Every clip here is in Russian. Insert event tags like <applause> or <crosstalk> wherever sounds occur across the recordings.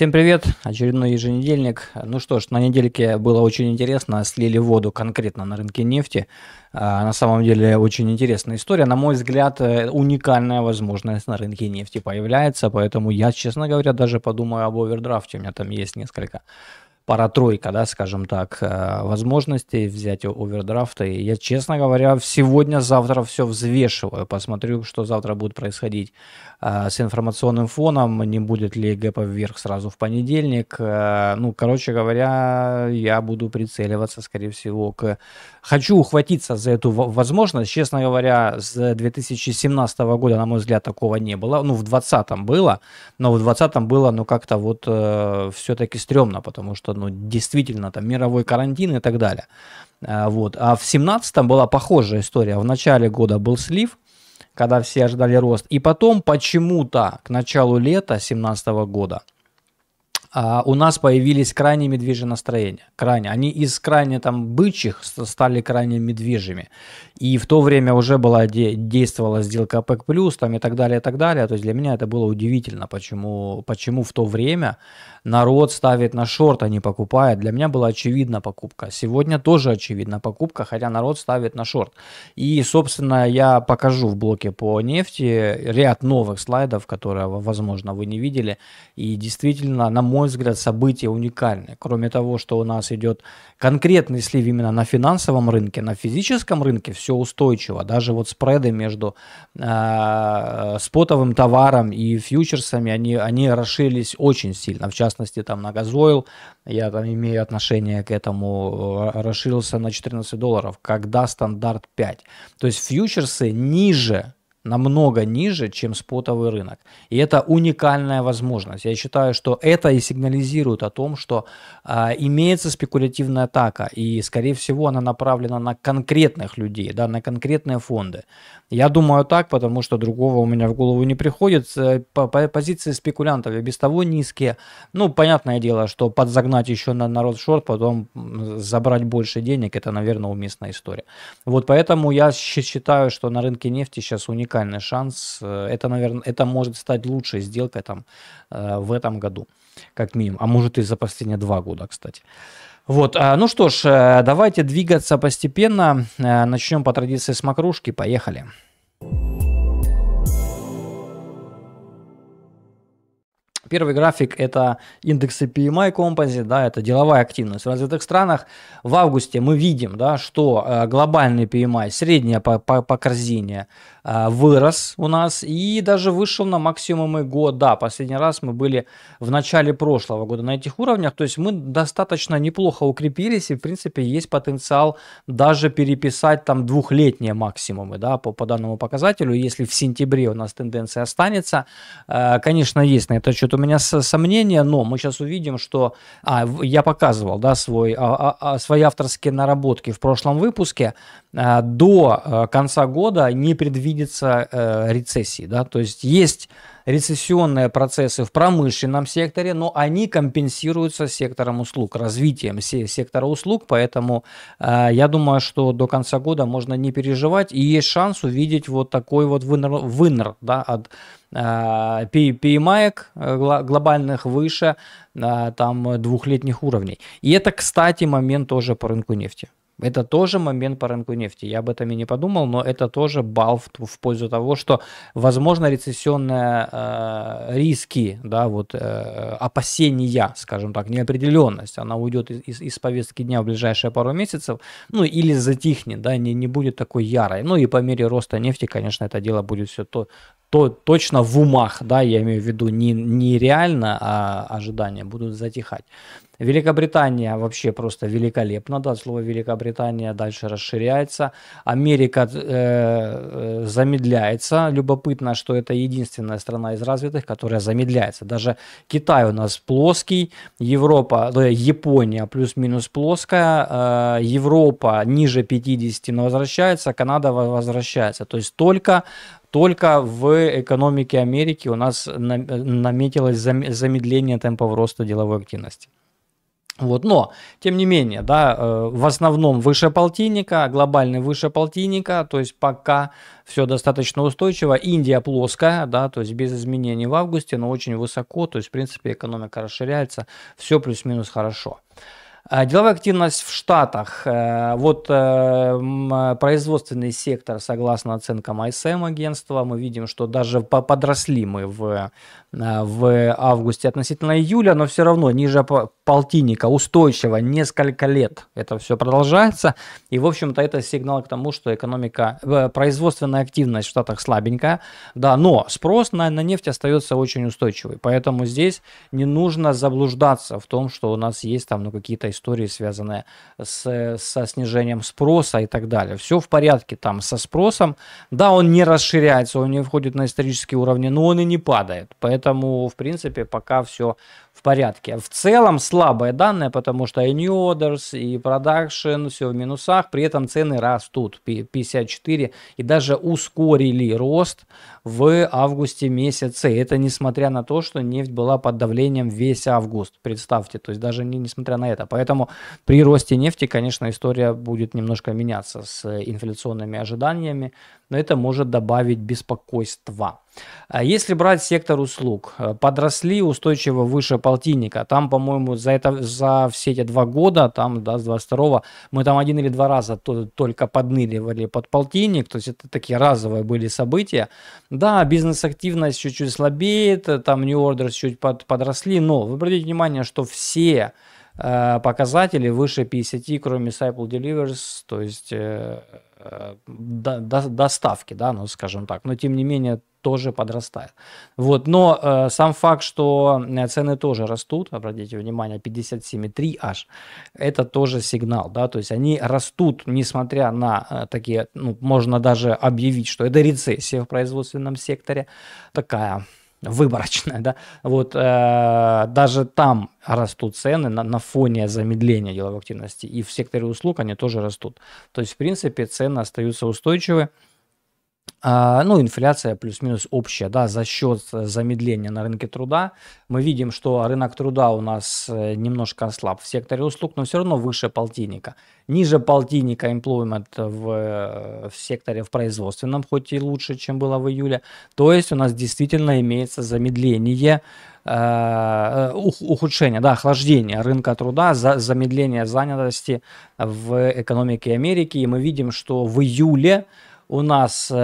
Всем привет, очередной еженедельник. Ну что ж, на недельке было очень интересно, слили воду конкретно на рынке нефти. А, на самом деле очень интересная история. На мой взгляд, э, уникальная возможность на рынке нефти появляется, поэтому я, честно говоря, даже подумаю об овердрафте. У меня там есть несколько пара-тройка, да, скажем так, э, возможностей взять овердрафта. И я, честно говоря, сегодня-завтра все взвешиваю, посмотрю, что завтра будет происходить э, с информационным фоном, не будет ли гэпа вверх сразу в понедельник. Э, ну, короче говоря, я буду прицеливаться, скорее всего, к... Хочу ухватиться за эту возможность. Честно говоря, с 2017 года, на мой взгляд, такого не было. Ну, в 2020 было, но в 2020 было, ну, как-то вот э, все-таки стрёмно, потому что ну, действительно, там, мировой карантин и так далее. А, вот. А в 17 была похожая история. В начале года был слив, когда все ожидали рост. И потом почему-то к началу лета 17 года а, у нас появились крайне медвежьи настроения. Крайне. Они из крайне там бычьих стали крайне медвежьими. И в то время уже была, де, действовала сделка ОПЕК+, плюс там и так далее, и так далее. То есть для меня это было удивительно, почему, почему в то время народ ставит на шорт, а не покупает. Для меня была очевидна покупка. Сегодня тоже очевидна покупка, хотя народ ставит на шорт. И, собственно, я покажу в блоке по нефти ряд новых слайдов, которые, возможно, вы не видели. И действительно, на мой взгляд, события уникальны. Кроме того, что у нас идет конкретный слив именно на финансовом рынке, на физическом рынке все устойчиво. Даже вот спреды между э, спотовым товаром и фьючерсами, они, они расширились очень сильно. В частности, частности, там Нагазойл, я там имею отношение к этому, э, расширился на 14 долларов, когда стандарт 5. То есть фьючерсы ниже намного ниже, чем спотовый рынок. И это уникальная возможность. Я считаю, что это и сигнализирует о том, что э, имеется спекулятивная атака, и, скорее всего, она направлена на конкретных людей, да, на конкретные фонды. Я думаю так, потому что другого у меня в голову не приходит. По, по, позиции спекулянтов и без того низкие. Ну, понятное дело, что подзагнать еще на народ шорт, потом забрать больше денег, это, наверное, уместная история. Вот поэтому я считаю, что на рынке нефти сейчас уникальная уникальный шанс. Э, это, наверное, это может стать лучшей сделкой там э, в этом году, как минимум. А может и за последние два года, кстати. Вот, а, ну что ж, э, давайте двигаться постепенно. Начнем по традиции с макрушки. Поехали. Первый график – это индексы PMI Composite, да, это деловая активность в развитых странах. В августе мы видим, да, что э, глобальный PMI, средняя по, по, по корзине, э, вырос у нас и даже вышел на максимумы года. Последний раз мы были в начале прошлого года на этих уровнях, то есть мы достаточно неплохо укрепились и, в принципе, есть потенциал даже переписать там двухлетние максимумы, да, по, по данному показателю. Если в сентябре у нас тенденция останется, э, конечно, есть на это что-то меня сомнения, но мы сейчас увидим, что а, я показывал да, свой, а, а, а, свои авторские наработки в прошлом выпуске. А, до э, конца года не предвидится а, рецессии. Да? То есть есть рецессионные процессы в промышленном секторе, но они компенсируются сектором услуг, развитием сектора услуг, поэтому э, я думаю, что до конца года можно не переживать, и есть шанс увидеть вот такой вот вынр, вынр да, от PMI э, э, глобальных выше э, там двухлетних уровней. И это, кстати, момент тоже по рынку нефти. Это тоже момент по рынку нефти. Я об этом и не подумал, но это тоже балл в, в пользу того, что, возможно, рецессионные э, риски, да, вот э, опасения, скажем так, неопределенность, она уйдет из, из, из повестки дня в ближайшие пару месяцев, ну или затихнет, да, не, не будет такой ярой. Ну и по мере роста нефти, конечно, это дело будет все то, то точно в умах, да, я имею в виду не, не реально, а ожидания будут затихать. Великобритания вообще просто великолепно, да, слово Великобритания дальше расширяется. Америка э, э замедляется. Любопытно, что это единственная страна из развитых, которая замедляется. Даже Китай у нас плоский, Европа, да, Япония плюс-минус плоская, э, Европа ниже 50, но возвращается, Канада возвращается. То есть только только в экономике Америки у нас наметилось замедление темпов роста деловой активности. Вот, но, тем не менее, да, э, в основном выше полтинника, глобальный выше полтинника, то есть пока все достаточно устойчиво. Индия плоская, да, то есть без изменений в августе, но очень высоко, то есть, в принципе, экономика расширяется, все плюс-минус хорошо. А, деловая активность в Штатах. Э, вот э, производственный сектор, согласно оценкам ISM эм агентства, мы видим, что даже подросли мы в, э, в августе относительно июля, но все равно ниже полтинника, устойчиво, несколько лет это все продолжается. И, в общем-то, это сигнал к тому, что экономика, производственная активность в Штатах слабенькая, да, но спрос на, на нефть остается очень устойчивый. Поэтому здесь не нужно заблуждаться в том, что у нас есть там ну, какие-то истории, связанные с, со снижением спроса и так далее. Все в порядке там со спросом. Да, он не расширяется, он не входит на исторические уровни, но он и не падает. Поэтому, в принципе, пока все в порядке. В целом слабые данные, потому что и new orders, и production, все в минусах. При этом цены растут 54 и даже ускорили рост в августе месяце. Это несмотря на то, что нефть была под давлением весь август. Представьте, то есть даже не, несмотря на это. Поэтому при росте нефти, конечно, история будет немножко меняться с инфляционными ожиданиями но это может добавить беспокойства. А если брать сектор услуг, э, подросли устойчиво выше полтинника. Там, по-моему, за, это, за все эти два года, там, да, с 22 мы там один или два раза то, только подныривали под полтинник. То есть это такие разовые были события. Да, бизнес-активность чуть-чуть слабеет, там New Orders чуть под, подросли, но вы обратите внимание, что все э, показатели выше 50, кроме Cycle Delivers, то есть... Э, Э, до, доставки, да, ну, скажем так, но тем не менее тоже подрастает. Вот, но э, сам факт, что э, цены тоже растут, обратите внимание, 57,3 аж, это тоже сигнал, да, то есть они растут, несмотря на э, такие, ну, можно даже объявить, что это рецессия в производственном секторе, такая выборочная, да, вот э, даже там растут цены на, на фоне замедления деловой активности, и в секторе услуг они тоже растут. То есть, в принципе, цены остаются устойчивы, а, ну, инфляция плюс-минус общая, да, за счет э, замедления на рынке труда. Мы видим, что рынок труда у нас э, немножко ослаб в секторе услуг, но все равно выше полтинника. Ниже полтинника employment в, э, в секторе в производственном, хоть и лучше, чем было в июле. То есть у нас действительно имеется замедление, э, ухудшение, да, охлаждение рынка труда, замедление занятости в экономике Америки. И мы видим, что в июле у нас э,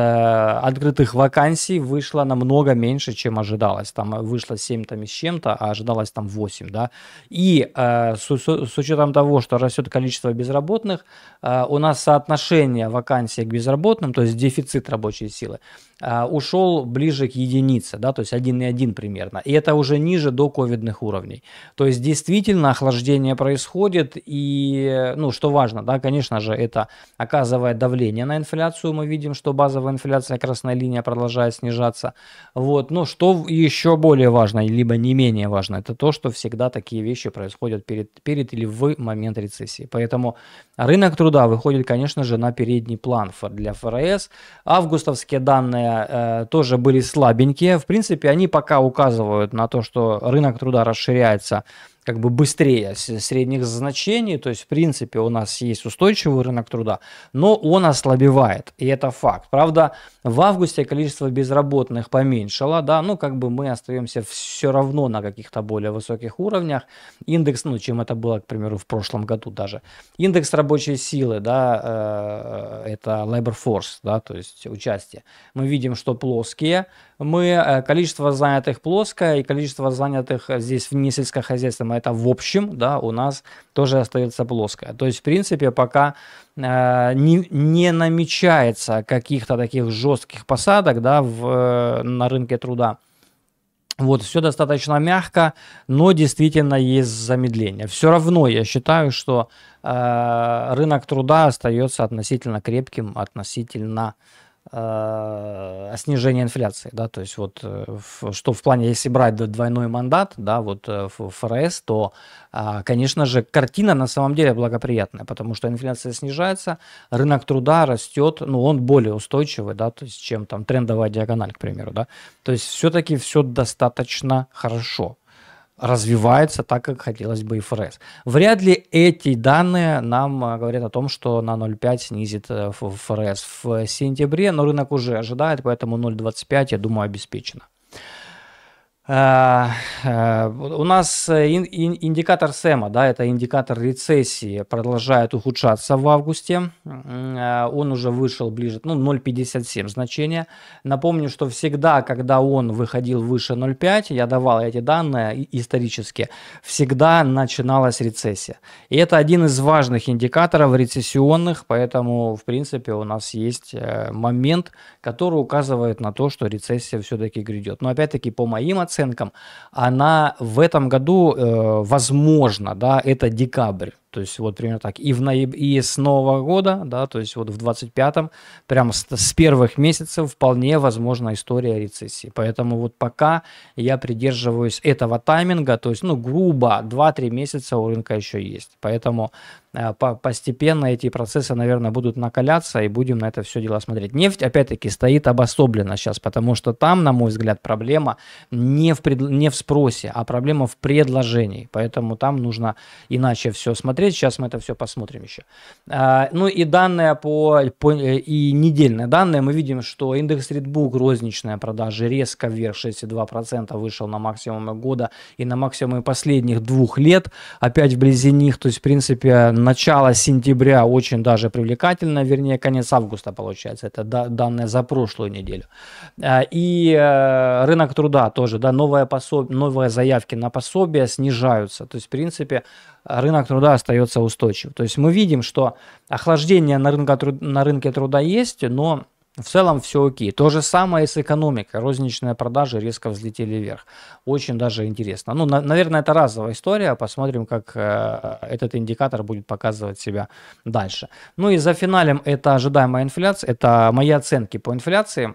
открытых вакансий вышло намного меньше, чем ожидалось. Там вышло 7 там с чем-то, а ожидалось там 8, да. И э, с, с, с учетом того, что растет количество безработных, э, у нас соотношение вакансий к безработным, то есть дефицит рабочей силы, э, ушел ближе к единице, да, то есть 1,1 примерно. И это уже ниже до ковидных уровней. То есть действительно охлаждение происходит и, ну, что важно, да, конечно же, это оказывает давление на инфляцию, мы видим, видим, что базовая инфляция, красная линия продолжает снижаться. Вот. Но что еще более важно, либо не менее важно, это то, что всегда такие вещи происходят перед, перед или в момент рецессии. Поэтому рынок труда выходит, конечно же, на передний план для ФРС. Августовские данные э, тоже были слабенькие. В принципе, они пока указывают на то, что рынок труда расширяется как бы быстрее средних значений, то есть в принципе у нас есть устойчивый рынок труда, но он ослабевает, и это факт. Правда, в августе количество безработных поменьшило, да, ну как бы мы остаемся все равно на каких-то более высоких уровнях. Индекс, ну чем это было, к примеру, в прошлом году даже. Индекс рабочей силы, да, э, это labor force, да, то есть участие. Мы видим, что плоские, мы э, количество занятых плоское и количество занятых здесь в несельскохозяйственном это в общем, да, у нас тоже остается плоская. То есть, в принципе, пока э, не, не намечается каких-то таких жестких посадок, да, в, э, на рынке труда. Вот, все достаточно мягко, но действительно есть замедление. Все равно я считаю, что э, рынок труда остается относительно крепким, относительно Э, снижение инфляции, да, то есть вот в, э, что в плане, если брать двойной мандат, да, вот в э, ФРС, то, а, конечно же, картина на самом деле благоприятная, потому что инфляция снижается, рынок труда растет, ну, он более устойчивый, да, то есть чем там трендовая диагональ, к примеру, да, то есть все-таки все достаточно хорошо, развивается так, как хотелось бы ФРС. Вряд ли эти данные нам а, говорят о том, что на 0,5 снизит э, ФРС в сентябре, но рынок уже ожидает, поэтому 0,25, я думаю, обеспечено. Э, э, у нас э, индикатор СЭМа, да, это индикатор рецессии, продолжает ухудшаться в августе. Он уже вышел ближе, ну, 0,57 значение. Напомню, что всегда, когда он выходил выше 0,5, я давал эти данные исторически, всегда начиналась рецессия. И это один из важных индикаторов рецессионных, поэтому, в принципе, у нас есть момент, который указывает на то, что рецессия все-таки грядет. Но опять-таки, по моим оценкам, оценкам, она в этом году, э, возможно, да, это декабрь, то есть вот примерно так. И, в нояб... и с Нового года, да, то есть вот в 25-м, прямо с, с первых месяцев вполне возможна история рецессии. Поэтому вот пока я придерживаюсь этого тайминга, то есть, ну, грубо 2-3 месяца у рынка еще есть. Поэтому э, постепенно эти процессы, наверное, будут накаляться, и будем на это все дело смотреть. Нефть, опять-таки, стоит обособленно сейчас, потому что там, на мой взгляд, проблема не в, пред... не в спросе, а проблема в предложении. Поэтому там нужно иначе все смотреть посмотреть. Сейчас мы это все посмотрим еще. А, ну и данные по, по э, и недельные данные. Мы видим, что индекс Redbook розничная продажи резко вверх 62% вышел на максимумы года и на максимумы последних двух лет. Опять вблизи них, то есть в принципе начало сентября очень даже привлекательно, вернее конец августа получается. Это данные за прошлую неделю. А, и э, рынок труда тоже, да, новые, пособ... новые заявки на пособие снижаются. То есть в принципе рынок труда остается устойчив. То есть мы видим, что охлаждение на, рынка, на рынке труда есть, но в целом все окей. То же самое с экономикой. Розничные продажи резко взлетели вверх. Очень даже интересно. Ну, на, наверное, это разовая история. Посмотрим, как э, этот индикатор будет показывать себя дальше. Ну и за финалем это ожидаемая инфляция. Это мои оценки по инфляции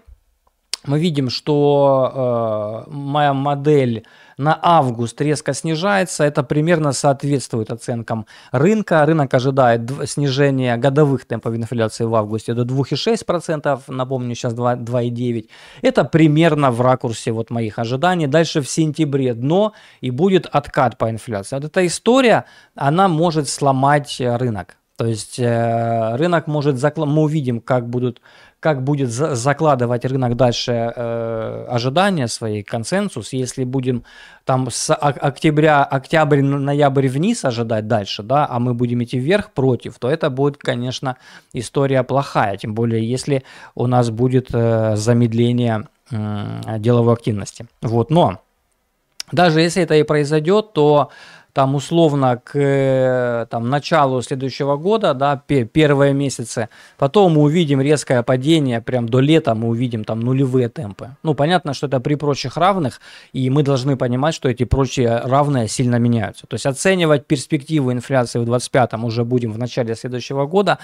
мы видим, что э, моя модель на август резко снижается. Это примерно соответствует оценкам рынка. Рынок ожидает снижения годовых темпов инфляции в августе до 2,6%. Напомню, сейчас 2,9%. Это примерно в ракурсе вот моих ожиданий. Дальше в сентябре дно и будет откат по инфляции. Вот эта история, она может сломать рынок. То есть э, рынок может заклад... мы увидим, как будут как будет за закладывать рынок дальше э, ожидания свои, консенсус, если будем там с октября, октябрь, ноябрь вниз ожидать дальше, да, а мы будем идти вверх против, то это будет, конечно, история плохая, тем более если у нас будет э, замедление э, деловой активности. Вот, но даже если это и произойдет, то там условно к э, там, началу следующего года, да, первые месяцы, потом мы увидим резкое падение, прям до лета мы увидим там нулевые темпы. Ну, понятно, что это при прочих равных, и мы должны понимать, что эти прочие равные сильно меняются. То есть оценивать перспективы инфляции в 25-м уже будем в начале следующего года,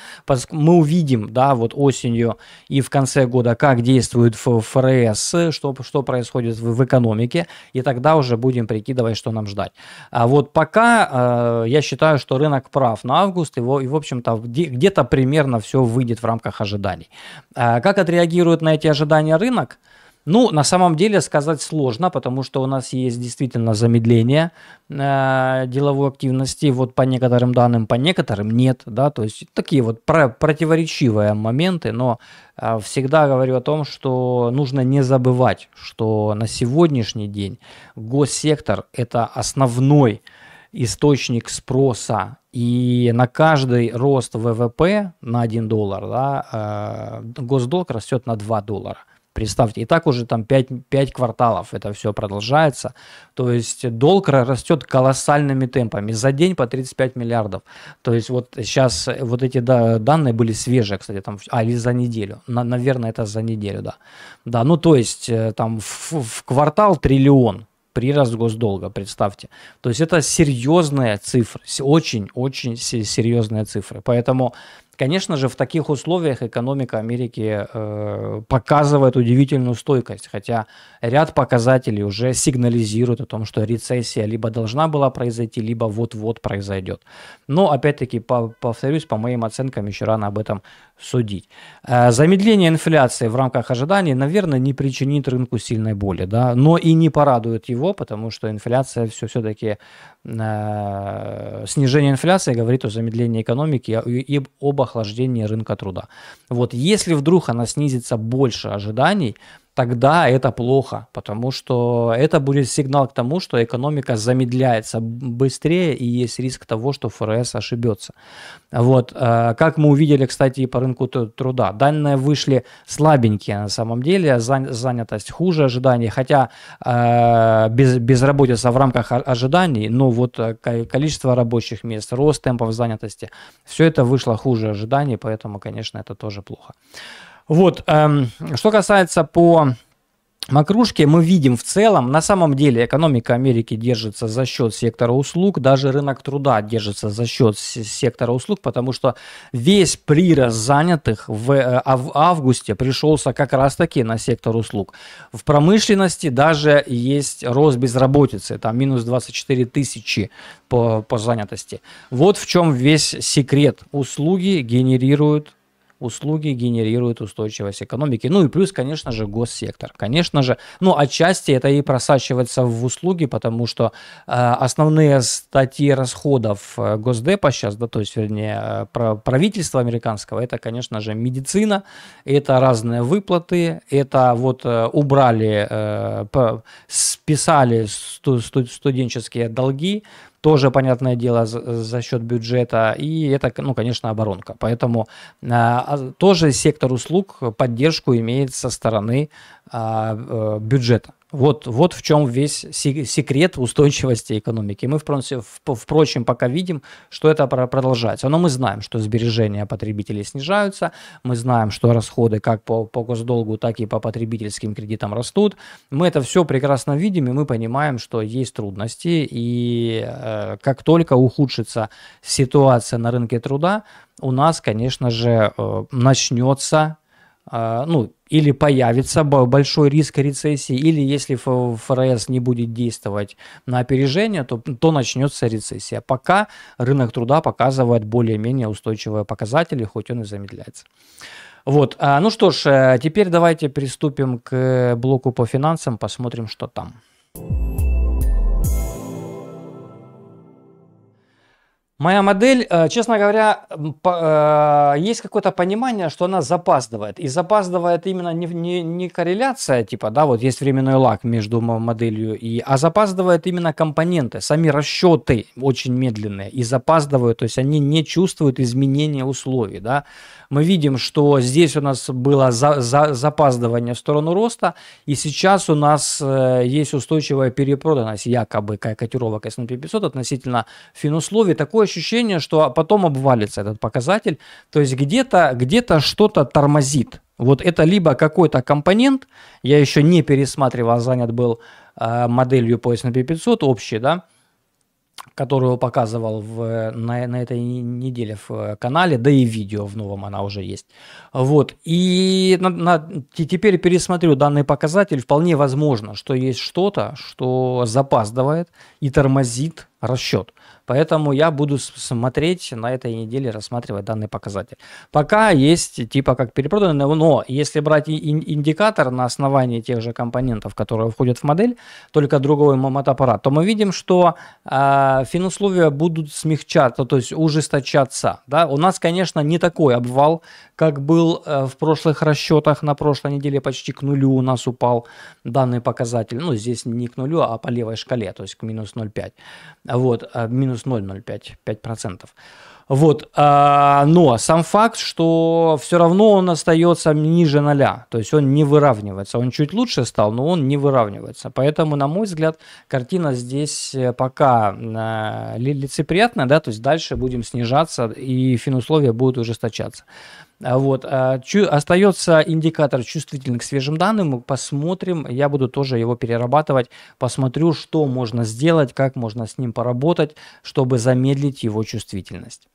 мы увидим, да, вот осенью и в конце года, как действует ФРС, что, что происходит в, в экономике, и тогда уже будем прикидывать, что нам ждать. А вот пока э, я считаю, что рынок прав на август, его, и, в общем-то, где-то примерно все выйдет в рамках ожиданий. Э, как отреагирует на эти ожидания рынок? Ну, на самом деле сказать сложно, потому что у нас есть действительно замедление э, деловой активности. Вот по некоторым данным, по некоторым нет, да, то есть такие вот про- противоречивые моменты, но э, всегда говорю о том, что нужно не забывать, что на сегодняшний день госсектор это основной источник спроса, и на каждый рост ВВП на 1 доллар да, э, госдолг растет на 2 доллара. Представьте, и так уже там 5, 5 кварталов это все продолжается. То есть долг растет колоссальными темпами. За день по 35 миллиардов. То есть вот сейчас э, вот эти да, данные были свежие, кстати, там, а, или за неделю. На, наверное, это за неделю, да. Да, ну то есть э, там в, в квартал триллион, прирост госдолга, представьте. То есть это серьезная цифра, очень-очень серьезная цифра. Поэтому Конечно же, в таких условиях экономика Америки э, показывает удивительную стойкость, хотя ряд показателей уже сигнализирует о том, что рецессия либо должна была произойти, либо вот-вот произойдет. Но, опять-таки, по повторюсь, по моим оценкам, еще рано об этом судить. Э, замедление инфляции в рамках ожиданий, наверное, не причинит рынку сильной боли, да, но и не порадует его, потому что инфляция все, все-таки, э, снижение инфляции говорит о замедлении экономики и, и об охлаждения рынка труда. Вот если вдруг она снизится больше ожиданий, тогда это плохо, потому что это будет сигнал к тому, что экономика замедляется быстрее и есть риск того, что ФРС ошибется. Вот, э, как мы увидели, кстати, и по рынку труда. Данные вышли слабенькие на самом деле, занятость хуже ожиданий, хотя э, без, безработица в рамках ожиданий, но вот э, количество рабочих мест, рост темпов занятости, все это вышло хуже ожиданий, поэтому, конечно, это тоже плохо. Вот, эм, что касается по макрушке, мы видим в целом, на самом деле экономика Америки держится за счет сектора услуг, даже рынок труда держится за счет сектора услуг, потому что весь прирост занятых в, э, а в августе пришелся как раз-таки на сектор услуг. В промышленности даже есть рост безработицы, там минус 24 тысячи по, по занятости. Вот в чем весь секрет. Услуги генерируют услуги генерируют устойчивость экономики. Ну и плюс, конечно же, госсектор. Конечно же, ну отчасти это и просачивается в услуги, потому что э, основные статьи расходов э, Госдепа сейчас, да, то есть, вернее, э, правительства американского, это, конечно же, медицина, это разные выплаты, это вот э, убрали, э, списали студенческие долги, тоже, понятное дело, за, за счет бюджета. И это, ну, конечно, оборонка. Поэтому а, а тоже сектор услуг поддержку имеет со стороны а, э, бюджета. Вот, вот в чем весь секрет устойчивости экономики. Мы, впрочем, пока видим, что это продолжается. Но мы знаем, что сбережения потребителей снижаются, мы знаем, что расходы как по, по госдолгу, так и по потребительским кредитам растут. Мы это все прекрасно видим, и мы понимаем, что есть трудности, и э, как только ухудшится ситуация на рынке труда, у нас, конечно же, э, начнется а, ну, или появится большой риск рецессии, или если ФРС не будет действовать на опережение, то, то начнется рецессия. Пока рынок труда показывает более-менее устойчивые показатели, хоть он и замедляется. Вот, а, ну что ж, э, теперь давайте приступим к э, блоку по финансам, посмотрим, что там. Моя модель, э, честно говоря, э, есть какое-то понимание, что она запаздывает. И запаздывает именно не, не, не корреляция, типа, да, вот есть временной лаг между моделью и... А запаздывает именно компоненты, сами расчеты очень медленные и запаздывают, то есть они не чувствуют изменения условий, да. Мы видим, что здесь у нас было за, за, запаздывание в сторону роста, и сейчас у нас э, есть устойчивая перепроданность якобы котировок S&P 500 относительно финусловий. Такое ощущение, что потом обвалится этот показатель. То есть где-то где -то, что-то тормозит. Вот это либо какой-то компонент, я еще не пересматривал, занят был э, моделью пояс на 500 общий, да, которую показывал в, на, на этой неделе в э, канале, да и видео в новом она уже есть. Вот, и на, на, теперь пересмотрю данный показатель, вполне возможно, что есть что-то, что запаздывает и тормозит расчет. Поэтому я буду смотреть на этой неделе, рассматривать данный показатель. Пока есть типа как перепроданный, но если брать индикатор на основании тех же компонентов, которые входят в модель, только другой мотоаппарат, то мы видим, что э, финусловия будут смягчаться, то есть ужесточаться. Да? У нас, конечно, не такой обвал, как был э, в прошлых расчетах на прошлой неделе почти к нулю у нас упал данный показатель. Ну, здесь не к нулю, а по левой шкале, то есть к минус 0,5. Вот, э, минус минус 0,05%. 5%. Вот. А, но сам факт, что все равно он остается ниже 0, то есть он не выравнивается. Он чуть лучше стал, но он не выравнивается. Поэтому, на мой взгляд, картина здесь э, пока э, лицеприятная, да, то есть дальше будем снижаться и финусловия будут ужесточаться. А вот. А, остается индикатор чувствительный к свежим данным. Посмотрим. Я буду тоже его перерабатывать. Посмотрю, что можно сделать, как можно с ним поработать, чтобы замедлить его чувствительность.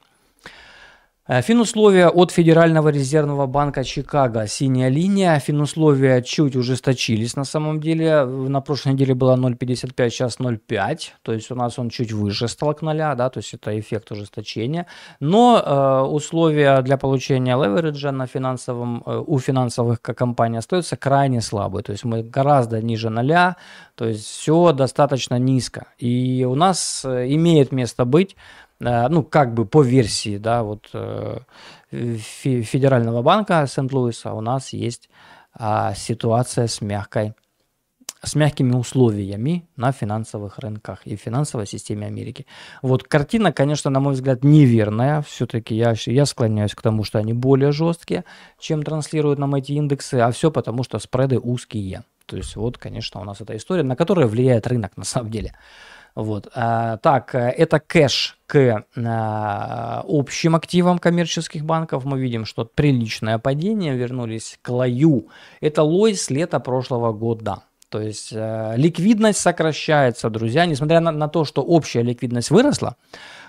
Э, финусловия от Федерального резервного банка Чикаго. Синяя линия. Финусловия чуть ужесточились на самом деле. На прошлой неделе было 0,55, сейчас 0,5. То есть у нас он чуть выше стал к 0, да, то есть это эффект ужесточения. Но э, условия для получения левериджа на финансовом, э, у финансовых компаний остаются крайне слабые. То есть мы гораздо ниже 0, то есть все достаточно низко. И у нас э, имеет место быть Э, ну, как бы по версии, да, вот э, Федерального банка Сент-Луиса у нас есть а, ситуация с мягкой с мягкими условиями на финансовых рынках и финансовой системе Америки. Вот картина, конечно, на мой взгляд, неверная. Все-таки я, я склоняюсь к тому, что они более жесткие, чем транслируют нам эти индексы, а все потому, что спреды узкие. То есть вот, конечно, у нас эта история, на которую влияет рынок на самом деле. Вот. А, так, э, это кэш к э, общим активам коммерческих банков. Мы видим, что приличное падение, вернулись к лаю. Это лой с лета прошлого года. То есть э, ликвидность сокращается, друзья, несмотря на, на то, что общая ликвидность выросла,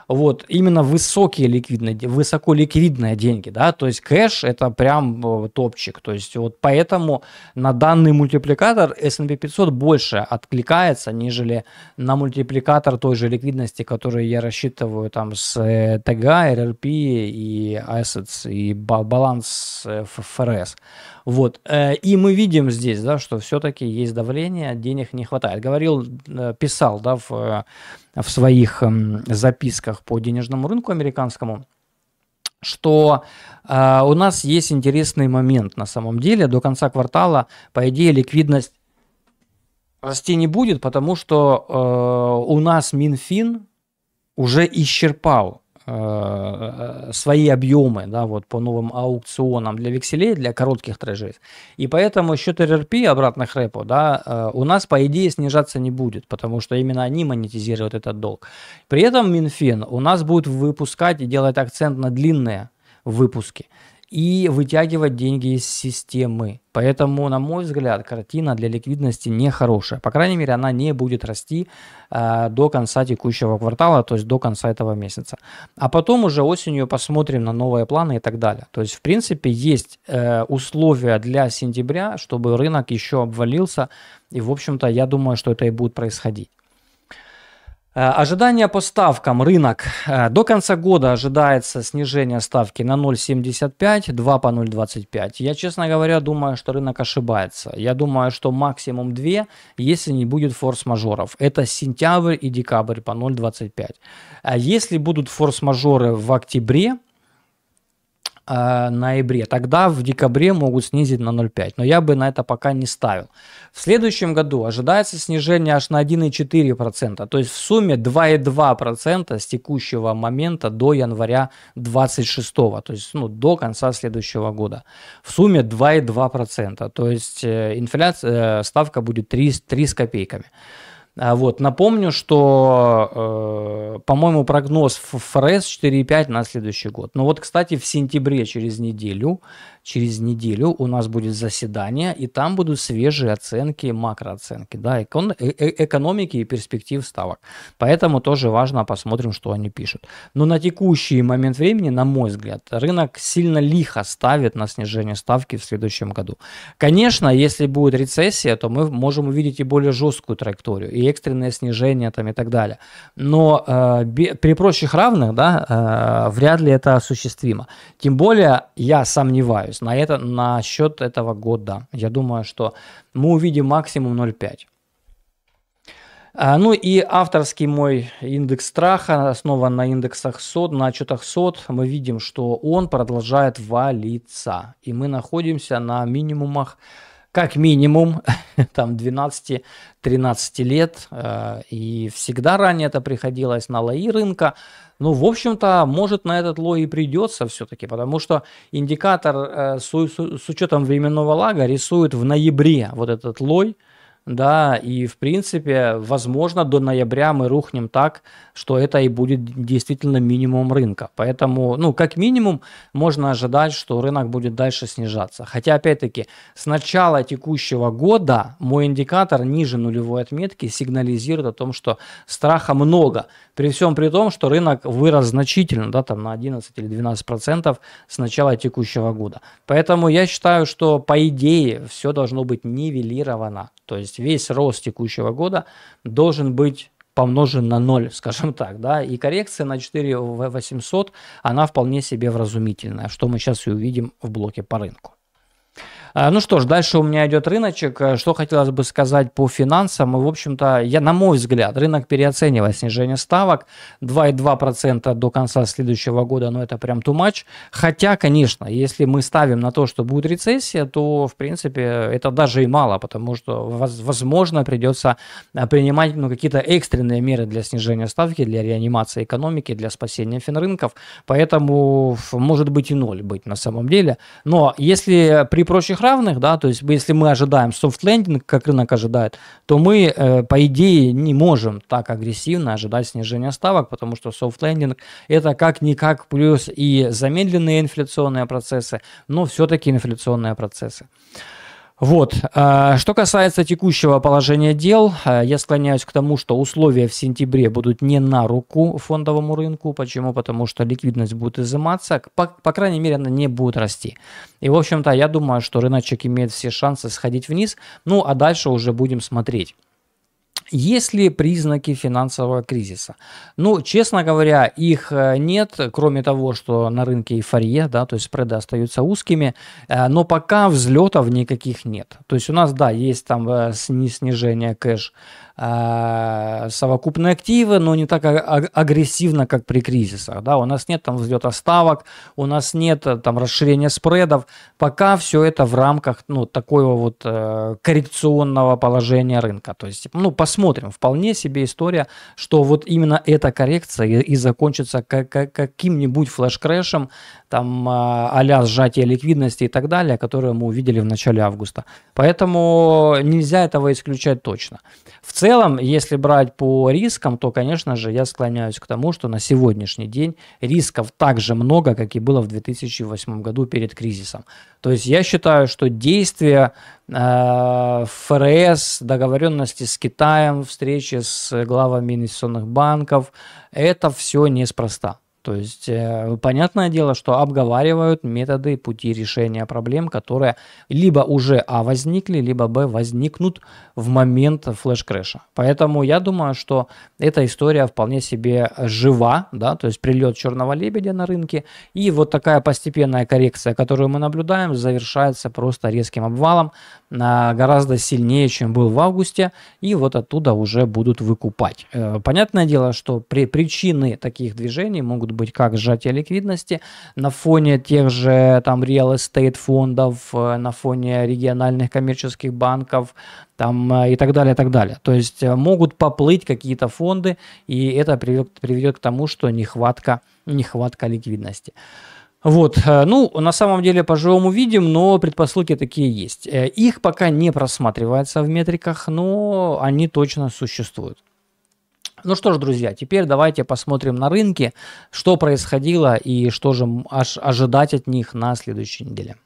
вот, именно высокие ликвидные, высоко ликвидные деньги, да, то есть кэш это прям э, топчик, то есть вот поэтому на данный мультипликатор S&P 500 больше откликается, нежели на мультипликатор той же ликвидности, которую я рассчитываю там с ТГ, э, РРП и Assets и баланс ФРС. Вот. Э, и мы видим здесь, да, что все-таки есть давление, денег не хватает. Говорил, э, писал, да, в, э, в своих эм, записках по денежному рынку американскому, что э, у нас есть интересный момент на самом деле. До конца квартала, по идее, ликвидность расти не будет, потому что э, у нас Минфин уже исчерпал Э, свои объемы да, вот, по новым аукционам для векселей, для коротких трежей. И поэтому счет РРП обратных репо да, э, у нас, по идее, снижаться не будет, потому что именно они монетизируют этот долг. При этом Минфин у нас будет выпускать и делать акцент на длинные выпуски и вытягивать деньги из системы. Поэтому, на мой взгляд, картина для ликвидности нехорошая. По крайней мере, она не будет расти э, до конца текущего квартала, то есть до конца этого месяца. А потом уже осенью посмотрим на новые планы и так далее. То есть, в принципе, есть э, условия для сентября, чтобы рынок еще обвалился. И, в общем-то, я думаю, что это и будет происходить. Э, ожидания по ставкам. Рынок. Э, до конца года ожидается снижение ставки на 0,75, 2 по 0,25. Я, честно говоря, думаю, что рынок ошибается. Я думаю, что максимум 2, если не будет форс-мажоров. Это сентябрь и декабрь по 0,25. а Если будут форс-мажоры в октябре, э, ноябре. Тогда в декабре могут снизить на 0,5, но я бы на это пока не ставил. В следующем году ожидается снижение аж на 1,4%, то есть в сумме 2,2% с текущего момента до января 26, то есть ну, до конца следующего года. В сумме 2,2%, то есть э, инфляция, э, ставка будет 3, 3 с копейками. А вот, напомню, что, э, по-моему, прогноз ФРС 4,5 на следующий год. Но ну вот, кстати, в сентябре через неделю через неделю у нас будет заседание, и там будут свежие оценки, макрооценки, да, экон, э, э экономики и перспектив ставок. Поэтому тоже важно посмотрим, что они пишут. Но на текущий момент времени, на мой взгляд, рынок сильно лихо ставит на снижение ставки в следующем году. Конечно, если будет рецессия, то мы можем увидеть и более жесткую траекторию, и экстренное снижение там и так далее. Но э, при прочих равных, да, э, вряд ли это осуществимо. Тем более, я сомневаюсь, есть на, это, на счет этого года. Я думаю, что мы увидим максимум 0,5. А, ну и авторский мой индекс страха, основан на индексах сот, на отчетах сот, мы видим, что он продолжает валиться. И мы находимся на минимумах как минимум <laughs> там 12-13 лет, э, и всегда ранее это приходилось на лои рынка. Ну, в общем-то, может, на этот лой и придется все-таки, потому что индикатор э, с, с, с учетом временного лага рисует в ноябре вот этот лой – да, и в принципе, возможно, до ноября мы рухнем так, что это и будет действительно минимум рынка. Поэтому, ну, как минимум, можно ожидать, что рынок будет дальше снижаться. Хотя, опять-таки, с начала текущего года мой индикатор ниже нулевой отметки сигнализирует о том, что страха много. При всем при том, что рынок вырос значительно, да, там на 11 или 12 процентов с начала текущего года. Поэтому я считаю, что по идее все должно быть нивелировано. То есть весь рост текущего года должен быть помножен на 0, <laughs> скажем так, да, и коррекция на 4 800 она вполне себе вразумительная, что мы сейчас и увидим в блоке по рынку. А, ну что ж, дальше у меня идет рыночек. Э, что хотелось бы сказать по финансам. В общем-то, я, на мой взгляд, рынок переоценивает снижение ставок. 2,2% до конца следующего года, но это прям too much. Хотя, конечно, если мы ставим на то, что будет рецессия, то, в принципе, это даже и мало, потому что, возможно, придется э, принимать ну, какие-то экстренные меры для снижения ставки, для реанимации экономики, для спасения финрынков. Поэтому может быть и ноль быть на самом деле. Но если при прочих равных, да, то есть если мы ожидаем soft landing, как рынок ожидает, то мы, э, по идее, не можем так агрессивно ожидать снижения ставок, потому что soft landing это как-никак плюс и замедленные инфляционные процессы, но все-таки инфляционные процессы. Вот. А, что касается текущего положения дел, а, я склоняюсь к тому, что условия в сентябре будут не на руку фондовому рынку. Почему? Потому что ликвидность будет изыматься, по, по крайней мере, она не будет расти. И, в общем-то, я думаю, что рыночек имеет все шансы сходить вниз. Ну, а дальше уже будем смотреть. Есть ли признаки финансового кризиса? Ну, честно говоря, их э, нет, кроме того, что на рынке эйфория, да, то есть спреды остаются узкими, э, но пока взлетов никаких нет. То есть у нас, да, есть там э, снижение кэш Э, совокупные активы, но не так а, а, агрессивно, как при кризисах. Да? У нас нет там взлета ставок, у нас нет э, там расширения спредов. Пока все это в рамках ну, такого вот э, коррекционного положения рынка. То есть, ну, посмотрим. Вполне себе история, что вот именно эта коррекция и, и закончится как, как, каким-нибудь флеш-крэшем, там, а сжатие ликвидности и так далее, которые мы увидели в начале августа. Поэтому нельзя этого исключать точно. В целом, целом, если брать по рискам, то, конечно же, я склоняюсь к тому, что на сегодняшний день рисков так же много, как и было в 2008 году перед кризисом. То есть я считаю, что действия э, ФРС, договоренности с Китаем, встречи с главами инвестиционных банков, это все неспроста. То есть, э, понятное дело, что обговаривают методы пути решения проблем, которые либо уже а возникли, либо б возникнут в момент флеш-крэша. Поэтому я думаю, что эта история вполне себе жива, да, то есть прилет черного лебедя на рынке, и вот такая постепенная коррекция, которую мы наблюдаем, завершается просто резким обвалом, э, гораздо сильнее, чем был в августе, и вот оттуда уже будут выкупать. Э, понятное дело, что при, причины таких движений могут быть как сжатие ликвидности на фоне тех же там real estate фондов, э, на фоне региональных коммерческих банков там, э, и так далее, и так далее. То есть э, могут поплыть какие-то фонды, и это приведет, приведет к тому, что нехватка, нехватка ликвидности. Вот, ну, на самом деле, поживем увидим, но предпосылки такие есть. Их пока не просматривается в метриках, но они точно существуют. Ну что ж, друзья, теперь давайте посмотрим на рынки, что происходило и что же ожидать от них на следующей неделе.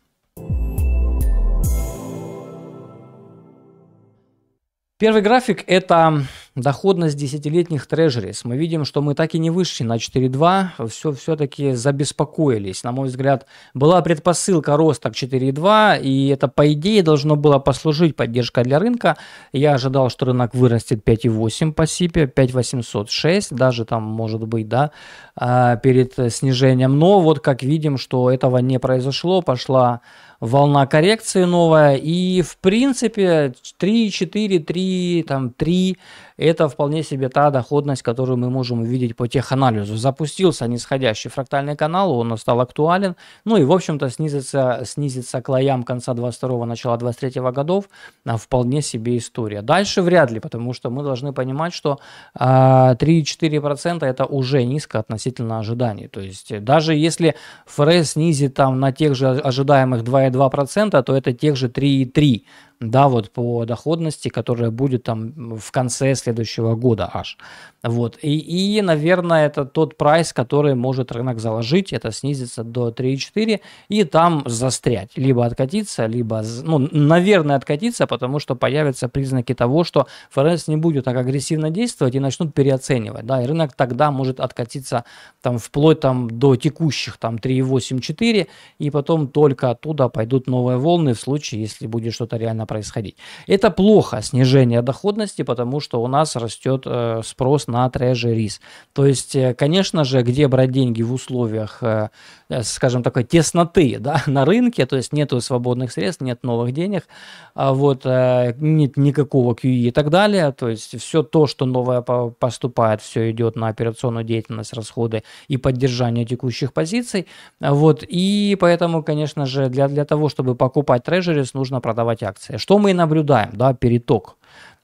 Первый график – это Доходность десятилетних трежерис. Мы видим, что мы так и не вышли на 4.2, все, все-таки забеспокоились. На мой взгляд, была предпосылка роста к 4.2, и это, по идее, должно было послужить поддержкой для рынка. Я ожидал, что рынок вырастет 5.8 по СИПе, 5.806, даже там, может быть, да, а, перед снижением. Но вот как видим, что этого не произошло, пошла волна коррекции новая. И, в принципе, 3, 4, 3, там, 3 – это вполне себе та доходность, которую мы можем увидеть по теханализу. Запустился нисходящий фрактальный канал, он стал актуален. Ну и, в общем-то, снизится, снизится к лоям конца 22-го, начала 23-го годов. А, вполне себе история. Дальше вряд ли, потому что мы должны понимать, что 3-4% а, – это уже низко относительно ожиданий. То есть даже если ФРС снизит там на тех же ожидаемых 2 2,2%, то это тех же 3,3% да, вот по доходности, которая будет там в конце следующего года аж. Вот. И, и наверное, это тот прайс, который может рынок заложить, это снизится до 3,4 и там застрять. Либо откатиться, либо, ну, наверное, откатиться, потому что появятся признаки того, что ФРС не будет так агрессивно действовать и начнут переоценивать, да, и рынок тогда может откатиться там вплоть там до текущих там 3,8-4 и потом только оттуда пойдут новые волны в случае, если будет что-то реально происходить. Это плохо, снижение доходности, потому что у нас растет э, спрос на трежерис. То есть, э, конечно же, где брать деньги в условиях, э, э скажем, такой тесноты <laughs> да, на рынке, то есть нету свободных средств, нет новых денег, а вот, э, нет никакого QE и так далее, то есть все то, что новое поступает, все идет на операционную деятельность, расходы и поддержание текущих позиций, вот, и поэтому, конечно же, для, для того, чтобы покупать трежерис, нужно продавать акции. Что мы и наблюдаем, да, переток.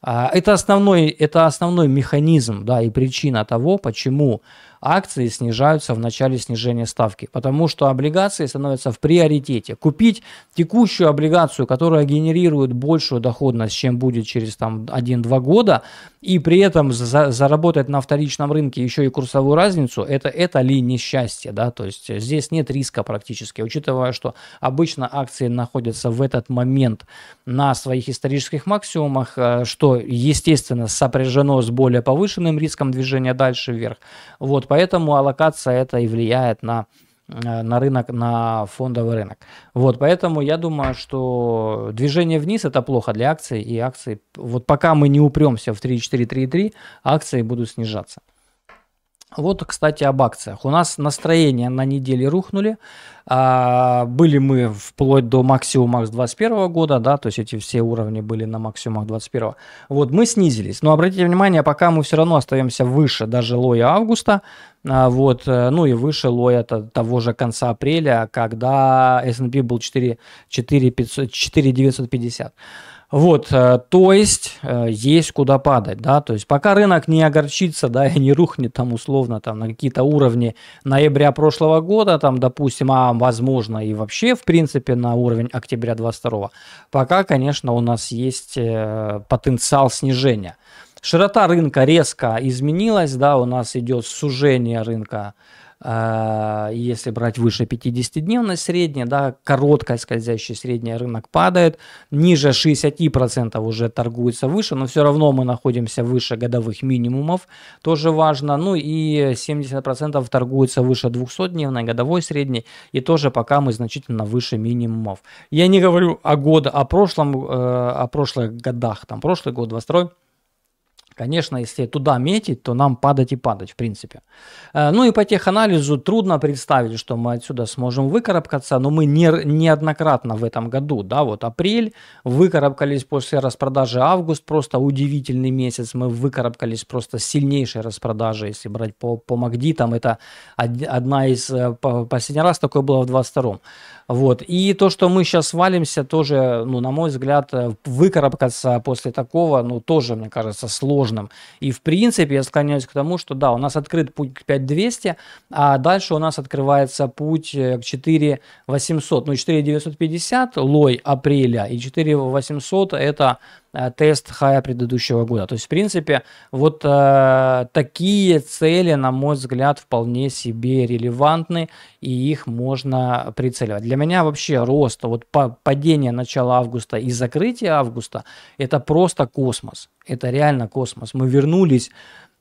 А, это основной, это основной механизм да, и причина того, почему акции снижаются в начале снижения ставки, потому что облигации становятся в приоритете. Купить текущую облигацию, которая генерирует большую доходность, чем будет через там 1-2 года, и при этом за заработать на вторичном рынке еще и курсовую разницу, это, это ли несчастье, да, то есть здесь нет риска практически, учитывая, что обычно акции находятся в этот момент на своих исторических максимумах, э, что, естественно, сопряжено с более повышенным риском движения дальше вверх. Вот, Поэтому аллокация это и влияет на э, на рынок, на фондовый рынок. Вот, поэтому я думаю, что движение вниз это плохо для акций, и акции, вот пока мы не упремся в 3,4, 3,3, акции будут снижаться. Вот, кстати, об акциях. У нас настроения на неделе рухнули. А, были мы вплоть до максимума с 21 года, да, то есть эти все уровни были на максимумах 21. Вот мы снизились. Но обратите внимание, пока мы все равно остаемся выше даже лоя августа, а, вот, э, ну и выше лоя того же конца апреля, когда S&P был 4, 4, 500, 4 950. Вот, э, то есть э, есть куда падать, да, то есть пока рынок не огорчится, да, <laughs> и не рухнет там условно там на какие-то уровни ноября прошлого года, там, допустим, а возможно и вообще, в принципе, на уровень октября 22 пока, конечно, у нас есть э, потенциал снижения. Широта рынка резко изменилась, да, у нас идет сужение рынка а, если брать выше 50-дневность средняя, да, короткая скользящая средняя рынок падает, ниже 60% уже торгуется выше, но все равно мы находимся выше годовых минимумов, тоже важно, ну и 70% торгуется выше 200-дневной годовой средней, и тоже пока мы значительно выше минимумов. Я не говорю о года, о прошлом, э, о прошлых годах, там прошлый год, 22 Конечно, если туда метить, то нам падать и падать, в принципе. Э, ну и по теханализу трудно представить, что мы отсюда сможем выкарабкаться, но мы не, неоднократно в этом году, да, вот апрель, выкарабкались после распродажи август, просто удивительный месяц, мы выкарабкались просто сильнейшей распродажи, если брать по, по МАГДИ, там это одна из, э, последний раз такое было в 22-м. Вот. И то, что мы сейчас валимся, тоже, ну, на мой взгляд, э, выкарабкаться после такого, ну, тоже, мне кажется, сложным. И, в принципе, я склоняюсь к тому, что, да, у нас открыт путь к 5200, а дальше у нас открывается путь э, к 4800. Ну, 4950 лой апреля и 4800 это Э, тест хая предыдущего года. То есть, в принципе, вот э, такие цели, на мой взгляд, вполне себе релевантны, и их можно прицеливать. Для меня вообще рост, вот падение начала августа и закрытие августа, это просто космос. Это реально космос. Мы вернулись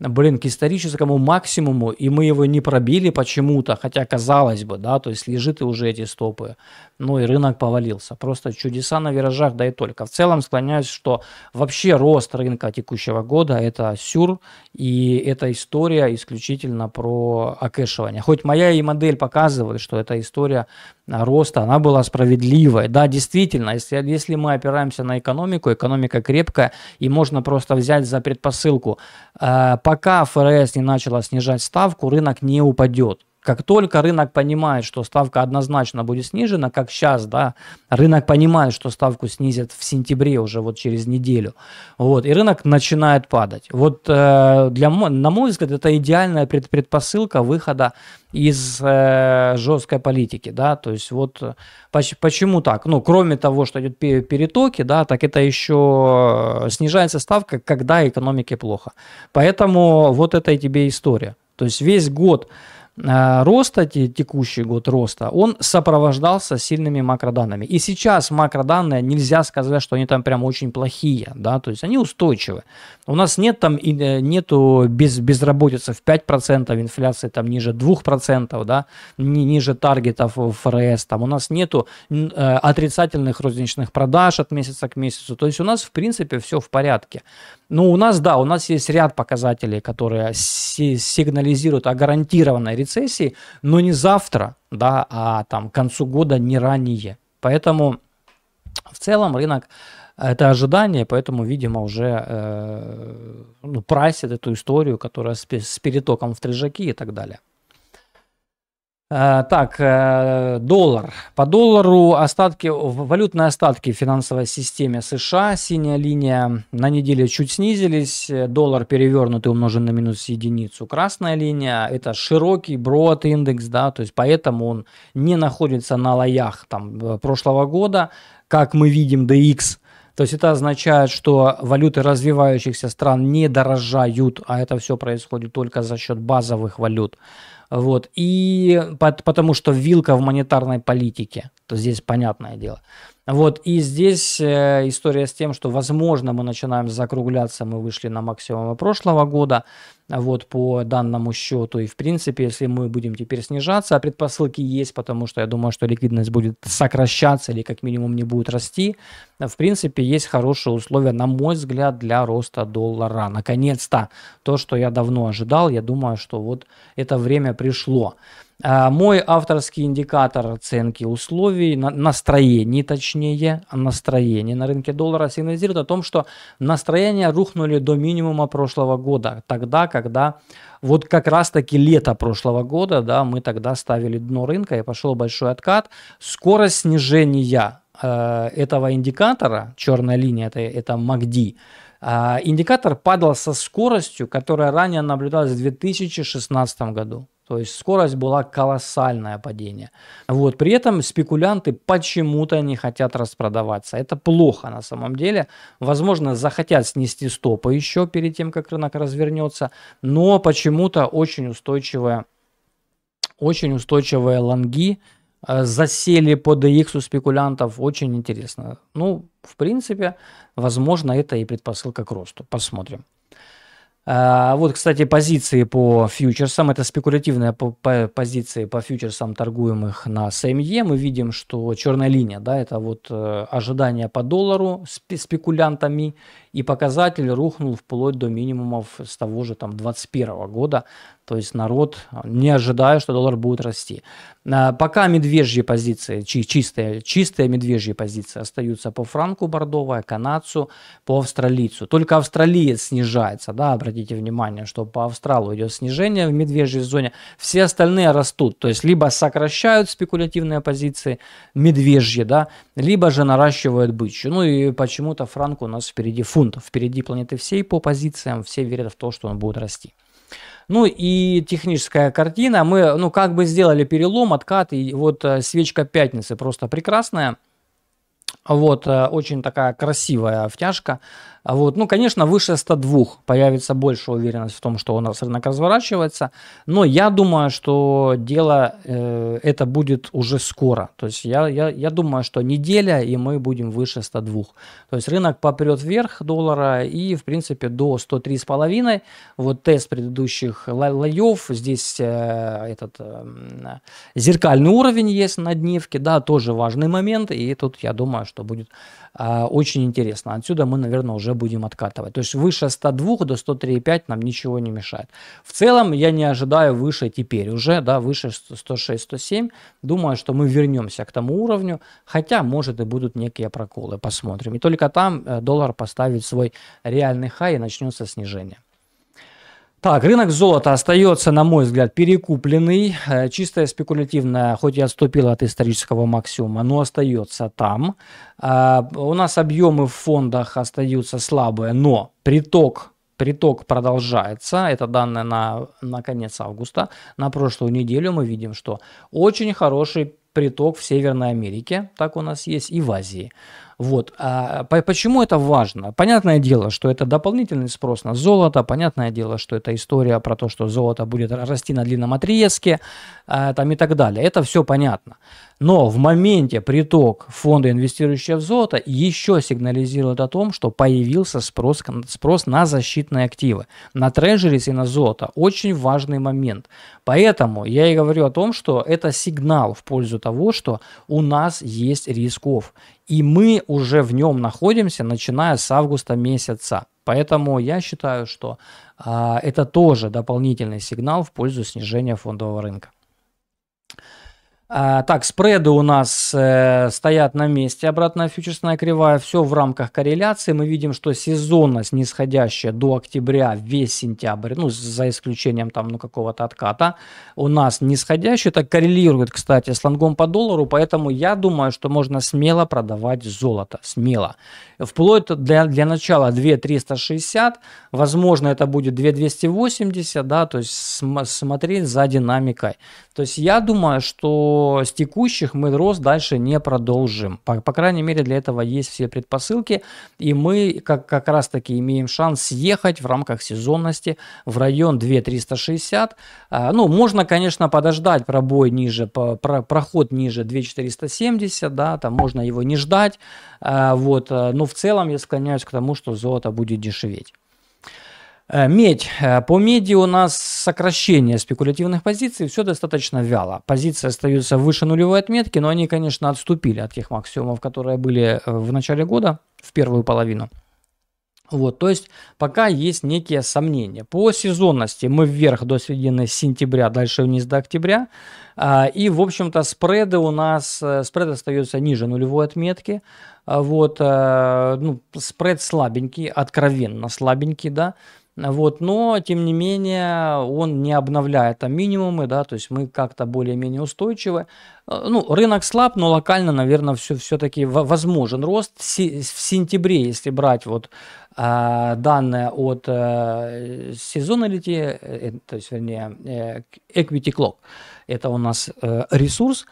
блин, к историческому максимуму, и мы его не пробили почему-то, хотя казалось бы, да, то есть лежит и уже эти стопы, ну и рынок повалился. Просто чудеса на виражах, да и только. В целом склоняюсь, что вообще рост рынка текущего года – это сюр, и эта история исключительно про окэшивание. Хоть моя и модель показывает, что эта история Э, роста, она была справедливой. Да, действительно, если, если мы опираемся на экономику, экономика крепкая, и можно просто взять за предпосылку, э, пока ФРС не начала снижать ставку, рынок не упадет как только рынок понимает, что ставка однозначно будет снижена, как сейчас, да, рынок понимает, что ставку снизят в сентябре уже вот через неделю, вот, и рынок начинает падать. Вот э, для, на мой взгляд, это идеальная предпосылка выхода из э, жесткой политики, да, то есть вот э, поч- почему так? Ну, кроме того, что идет перетоки, да, так это еще э, снижается ставка, когда экономике плохо. Поэтому вот это и тебе история. То есть весь год Э, роста, текущий год роста, он сопровождался сильными макроданными. И сейчас макроданные нельзя сказать, что они там прям очень плохие, да, то есть они устойчивы. У нас нет там, э, нету без, безработицы в 5%, инфляции там ниже 2%, да, ниже таргетов ФРС, там у нас нету э, отрицательных розничных продаж от месяца к месяцу, то есть у нас в принципе все в порядке. Но ну, у нас, да, у нас есть ряд показателей, которые сигнализируют о гарантированной рецессии, но не завтра, да, а там к концу года не ранее. Поэтому в целом рынок э, это ожидание, поэтому, видимо, уже э, ну, прайсит эту историю, которая с, с перетоком в трижаки и так далее. Э, так, э, доллар. По доллару остатки, валютные остатки в финансовой системе США, синяя линия на неделе чуть снизились, доллар перевернутый умножен на минус единицу. Красная линия – это широкий брод индекс, да, то есть поэтому он не находится на лоях там, э, прошлого года, как мы видим DX, то есть это означает, что валюты развивающихся стран не дорожают, а это все происходит только за счет базовых валют. Вот. И под, потому что вилка в монетарной политике, то здесь понятное дело. Вот, и здесь э, история с тем, что, возможно, мы начинаем закругляться, мы вышли на максимум прошлого года, вот, по данному счету, и, в принципе, если мы будем теперь снижаться, а предпосылки есть, потому что я думаю, что ликвидность будет сокращаться или, как минимум, не будет расти, в принципе, есть хорошие условия, на мой взгляд, для роста доллара. Наконец-то, то, что я давно ожидал, я думаю, что вот это время пришло. А, мой авторский индикатор оценки условий, настроений точнее, настроений на рынке доллара сигнализирует о том, что настроения рухнули до минимума прошлого года, тогда, когда вот как раз-таки лето прошлого года, да, мы тогда ставили дно рынка и пошел большой откат. Скорость снижения э, этого индикатора, черная линия, это, это MACD, э, индикатор падал со скоростью, которая ранее наблюдалась в 2016 году. То есть скорость была колоссальное падение. Вот. При этом спекулянты почему-то не хотят распродаваться. Это плохо на самом деле. Возможно, захотят снести стопы еще перед тем, как рынок развернется. Но почему-то очень устойчивая очень устойчивые лонги э, засели по DX у спекулянтов. Очень интересно. Ну, в принципе, возможно, это и предпосылка к росту. Посмотрим. А, вот, кстати, позиции по фьючерсам. Это спекулятивные позиции по фьючерсам, торгуемых на СМЕ. E. Мы видим, что черная линия, да, это вот э, ожидания по доллару спекулянтами и показатель рухнул вплоть до минимумов с того же там 21 года, то есть народ э, не ожидает, что доллар будет расти. Э, пока медвежьи позиции, чистые, чистые медвежьи позиции остаются по франку бордовая, канадцу, по австралийцу. Только австралиец снижается, да, обратите внимание, что по австралу идет снижение в медвежьей зоне, все остальные растут, то есть либо сокращают спекулятивные позиции медвежьи, да, либо же наращивают бычью. Ну и почему-то франк у нас впереди фунт фунт впереди планеты всей по позициям, все верят в то, что он будет расти. Ну и техническая картина. Мы, ну, как бы сделали перелом, откат, и вот э, свечка пятницы просто прекрасная. Вот, э, очень такая красивая втяжка. А вот. Ну, конечно, выше 102 появится больше уверенность в том, что у нас рынок разворачивается. Но я думаю, что дело э, это будет уже скоро. То есть я, я, я думаю, что неделя, и мы будем выше 102. То есть рынок попрет вверх доллара и, в принципе, до 103,5. Вот тест предыдущих лоев. Здесь э, этот э, зеркальный уровень есть на дневке. Да, тоже важный момент. И тут, я думаю, что будет э, очень интересно. Отсюда мы, наверное, уже уже будем откатывать. То есть выше 102 до 103,5 нам ничего не мешает. В целом я не ожидаю выше теперь уже, да, выше 106-107. Думаю, что мы вернемся к тому уровню, хотя, может, и будут некие проколы, посмотрим. И только там э, доллар поставит свой реальный хай и начнется снижение. Так, рынок золота остается, на мой взгляд, перекупленный, э, чисто спекулятивно, хоть и отступил от исторического максимума, но остается там. Э, у нас объемы в фондах остаются слабые, но приток приток продолжается. Это данные на, на конец августа. На прошлую неделю мы видим, что очень хороший приток в Северной Америке, так у нас есть, и в Азии. Вот. А почему это важно? Понятное дело, что это дополнительный спрос на золото, понятное дело, что это история про то, что золото будет расти на длинном отрезке, а, там и так далее. Это все понятно. Но в моменте приток фонда, инвестирующего в золото, еще сигнализирует о том, что появился спрос, спрос на защитные активы, на трежерис и на золото. Очень важный момент. Поэтому я и говорю о том, что это сигнал в пользу того, что у нас есть рисков. И мы уже в нем находимся, начиная с августа месяца. Поэтому я считаю, что а, это тоже дополнительный сигнал в пользу снижения фондового рынка. А, так, спреды у нас э, стоят на месте, обратная фьючерсная кривая, все в рамках корреляции. Мы видим, что сезонность нисходящая до октября, весь сентябрь, ну, за исключением там, ну, какого-то отката, у нас нисходящая. Это коррелирует, кстати, с лонгом по доллару, поэтому я думаю, что можно смело продавать золото, смело. Вплоть для, для начала 2360, возможно, это будет 2280, да, то есть см- смотреть за динамикой. То есть я думаю, что с текущих мы рост дальше не продолжим. По, по крайней мере, для этого есть все предпосылки, и мы как, как раз-таки имеем шанс съехать в рамках сезонности в район 2360. А, ну, можно, конечно, подождать пробой ниже, по, про, проход ниже 2470, да, там можно его не ждать, а, вот, э, но в целом я склоняюсь к тому, что золото будет дешеветь. Э, медь. Э, по меди у нас сокращение спекулятивных позиций, все достаточно вяло. Позиции остаются выше нулевой отметки, но они, конечно, отступили от тех максимумов, которые были э, в начале года, в первую половину. Вот, то есть пока есть некие сомнения. По сезонности мы вверх до середины сентября, дальше вниз до октября. И, в общем-то, спреды у нас, спред остается ниже нулевой отметки. Вот, ну, спред слабенький, откровенно слабенький, да. Вот, но, тем не менее, он не обновляет там минимумы, да, то есть мы как-то более-менее устойчивы. Э, ну, рынок слаб, но локально, наверное, все, все-таки возможен рост. В сентябре, если брать вот э, данные от э, сезонality, э, э, то есть, вернее, э, equity clock, это у нас э, ресурс, э,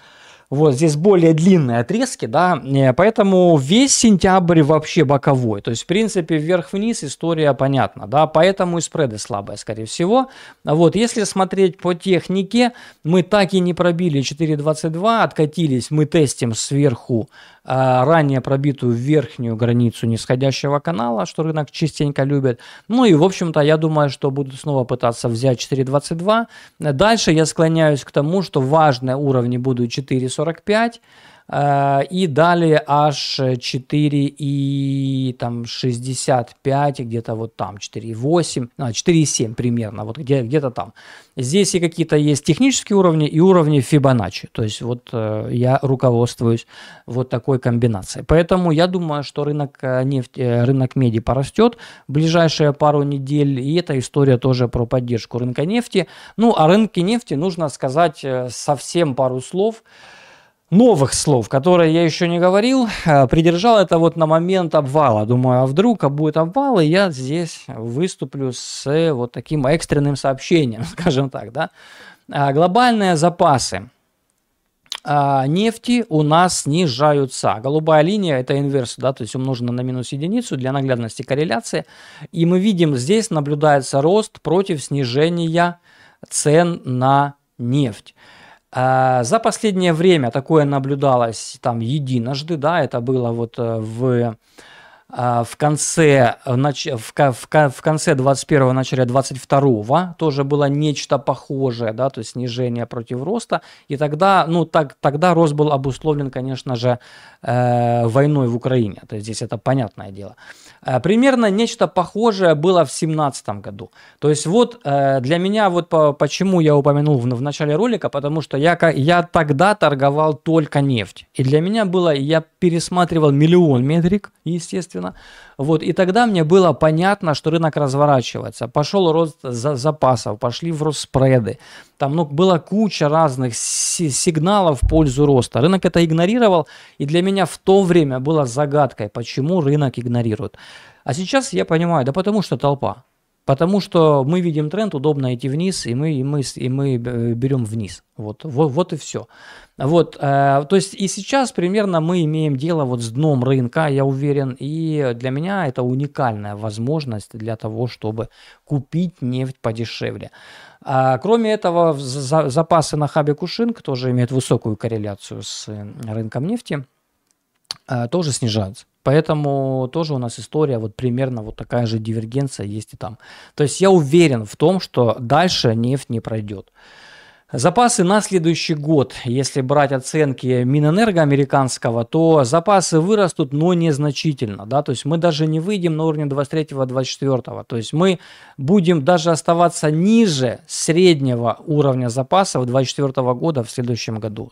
вот здесь более длинные отрезки, да, э, поэтому весь сентябрь вообще боковой. То есть, в принципе, вверх-вниз история понятна, да, поэтому и спреды слабые, скорее всего. Вот, если смотреть по технике, мы так и не пробили 4.22, откатились, мы тестим сверху Э, ранее пробитую верхнюю границу нисходящего канала, что рынок частенько любит. Ну и, в общем-то, я думаю, что будут снова пытаться взять 4.22. Дальше я склоняюсь к тому, что важные уровни будут 4.45. Э, и далее аж и там 4,65, где-то вот там 4,8, 4,7 а, примерно, вот где, где-то там. Здесь и какие-то есть технические уровни и уровни Фибоначчи. То есть вот э, я руководствуюсь вот такой комбинацией. Поэтому я думаю, что рынок, э, нефти, рынок меди порастет в ближайшие пару недель. И эта история тоже про поддержку рынка нефти. Ну, а рынке нефти нужно сказать совсем пару слов. Слов новых слов, которые я еще не говорил. Э, придержал это вот на момент обвала. Думаю, а вдруг а будет обвал, и я здесь выступлю с э, вот таким экстренным сообщением, <laughs> скажем так. Да? А, глобальные запасы а, нефти у нас снижаются. Голубая линия – это инверс, да, то есть умножено на минус единицу для наглядности корреляции. И мы видим, здесь наблюдается рост против снижения цен на нефть. А, за последнее время такое наблюдалось там единожды, да, это было вот э, в а, в конце, э, в конце 21-го, начале 22-го тоже было нечто похожее, да, то есть снижение против роста. И тогда, ну, так, тогда рост был обусловлен, конечно же, э, войной в Украине. То есть здесь это понятное дело. Э, примерно нечто похожее было в 2017 году. То есть вот э, для меня, вот почему я упомянул в начале ролика, потому что я, я тогда торговал только нефть. И для меня было, я пересматривал миллион метрик, естественно, вот, и тогда мне было понятно, что рынок разворачивается. Пошел рост за запасов, пошли в росспреды. Там ну, была куча разных сигналов в пользу роста. Рынок это игнорировал, и для меня в то время было загадкой, почему рынок игнорирует. А сейчас я понимаю, да потому что толпа. Потому что мы видим тренд, удобно идти вниз, и мы, и мы, и мы э, берем вниз. Вот, вот, вот и все. Вот, э, то есть и сейчас примерно мы имеем дело вот с дном рынка, я уверен, и для меня это уникальная возможность для того, чтобы купить нефть подешевле. А, кроме этого, за, запасы на хабе Кушинг тоже имеют высокую корреляцию с э, рынком нефти, э, тоже снижаются. Поэтому тоже у нас история вот примерно вот такая же дивергенция есть и там. То есть я уверен в том, что дальше нефть не пройдет. Запасы на следующий год, если брать оценки Минэнерго американского, то запасы вырастут, но незначительно. Да? То есть мы даже не выйдем на уровне 23-24. То есть мы будем даже оставаться ниже среднего уровня запасов 2024 года в следующем году.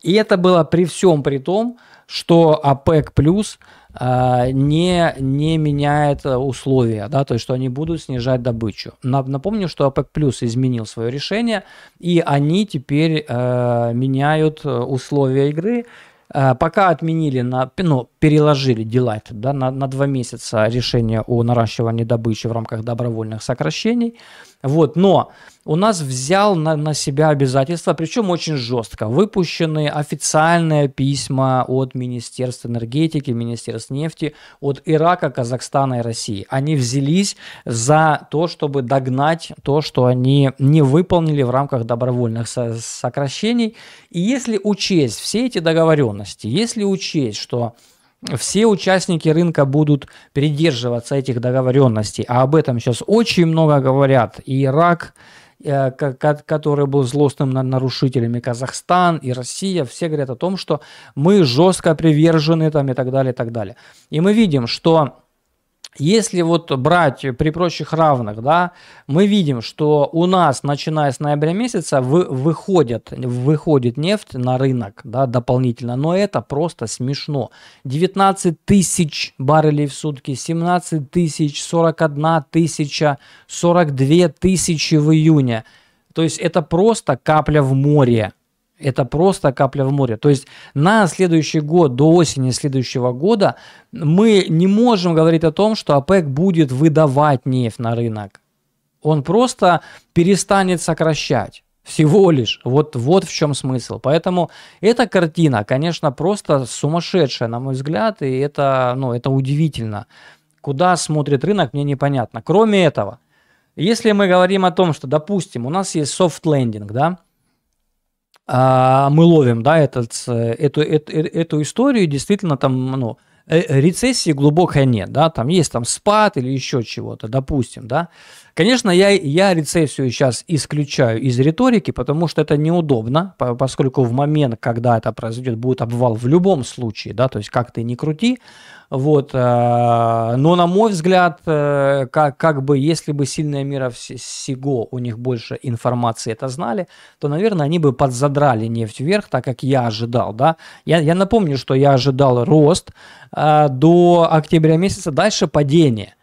И это было при всем при том, что ОПЕК плюс а, не, не меняет э, условия, да, то есть что они будут снижать добычу. Напомню, что ОПЕК плюс изменил свое решение, и они теперь э, меняют э, условия игры. Э, пока отменили, на, ну, переложили делать да, на, на два месяца решение о наращивании добычи в рамках добровольных сокращений. Э, вот, но у нас взял на, на себя обязательства, причем очень жестко. Выпущены официальные письма от Министерства энергетики, Министерства нефти, от Ирака, Казахстана и России. Они взялись за то, чтобы догнать то, что они не выполнили в рамках добровольных со- сокращений. И если учесть все эти договоренности, если учесть, что все участники рынка будут придерживаться этих договоренностей, а об этом сейчас очень много говорят. И Ирак, э, который был злостным нарушителем, и Казахстан, и Россия, все говорят о том, что мы жестко привержены там и так далее, и так далее. И мы видим, что если вот брать при прочих равных, да, мы видим, что у нас, начиная с ноября месяца, вы, выходит выходит нефть на рынок да, дополнительно, но это просто смешно. 19 тысяч баррелей в сутки, 17 тысяч, 41 тысяча, 42 тысячи в июне. То есть это просто капля в море это просто капля в море. То есть на следующий год, до осени следующего года мы не можем говорить о том, что ОПЕК будет выдавать нефть на рынок. Он просто перестанет сокращать. Всего лишь. Вот, вот в чем смысл. Поэтому эта картина, конечно, просто сумасшедшая, на мой взгляд, и это, ну, это удивительно. Куда смотрит рынок, мне непонятно. Кроме этого, если мы говорим о том, что, допустим, у нас есть soft landing, да, а, мы ловим, да, этот, э, эту, эту, э, эту историю, действительно там, ну, э, рецессии глубокой нет, да, там есть там спад или еще чего-то, допустим, да. Конечно, я, я рецессию сейчас исключаю из риторики, потому что это неудобно, поскольку в момент, когда это произойдет, будет обвал в любом случае, да, то есть как ты ни крути, вот. Э, но, на мой взгляд, э, как, как бы, если бы сильная мира всего, у них больше информации это знали, то, наверное, они бы подзадрали нефть вверх, так как я ожидал, да. Я, я напомню, что я ожидал рост э, до октября месяца, дальше падение –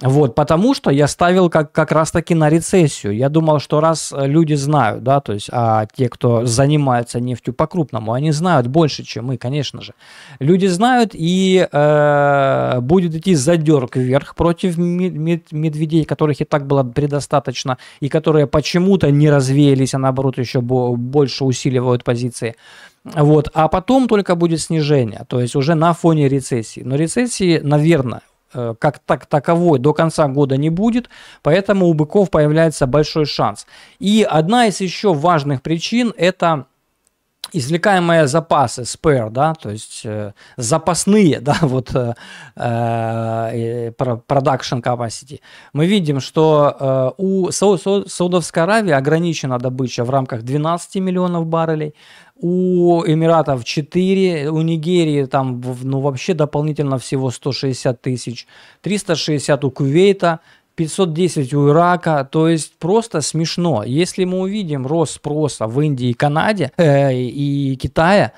вот, потому что я ставил как, как раз-таки на рецессию. Я думал, что раз э, люди знают, да, то есть а те, кто занимается нефтью по-крупному, они знают больше, чем мы, конечно же. Люди знают, и э, будет идти задерг вверх против медведей, которых и так было предостаточно, и которые почему-то не развеялись, а наоборот еще больше усиливают позиции. Вот, а потом только будет снижение, то есть уже на фоне рецессии. Но рецессии, наверное, Э, как так, таковой до конца года не будет, поэтому у быков появляется большой шанс. И одна из еще важных причин – это извлекаемые запасы, spare, да, то есть э, запасные, <laughs> да, вот э, э, production capacity, мы видим, что э, у Сау Сау Саудовской Аравии ограничена добыча в рамках 12 миллионов баррелей, у Эмиратов 4, у Нигерии там ну вообще дополнительно всего 160 тысяч, 360 у Кувейта, 510 у Ирака, то есть просто смешно. Если мы увидим рост спроса в Индии и Канаде э, и Китае,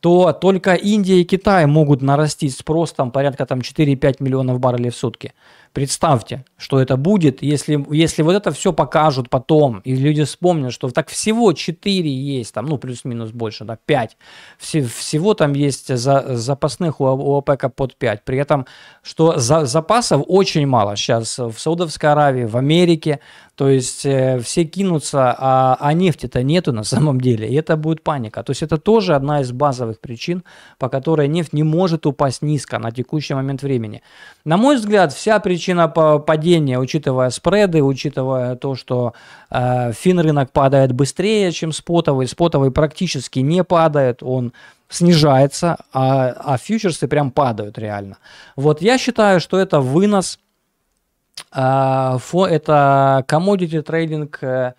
то только Индия и Китай могут нарастить спрос там порядка там 4-5 миллионов баррелей в сутки. Представьте, что это будет, если, если вот это все покажут потом, и люди вспомнят, что так всего 4 есть, там, ну, плюс-минус больше, да, 5. Все, всего там есть за, запасных у, у ОПЕКа под 5. При этом, что за, запасов очень мало сейчас в Саудовской Аравии, в Америке, то есть э, все кинутся, а, а нефти-то нету на самом деле, и это будет паника. То есть это тоже одна из базовых причин, по которой нефть не может упасть низко на текущий момент времени. На мой взгляд, вся причина причина падения, учитывая спреды, учитывая то, что э, рынок падает быстрее, чем спотовый. Спотовый практически не падает, он снижается, а, а фьючерсы прям падают реально. Вот я считаю, что это вынос, э, фо, это commodity трейдинг э,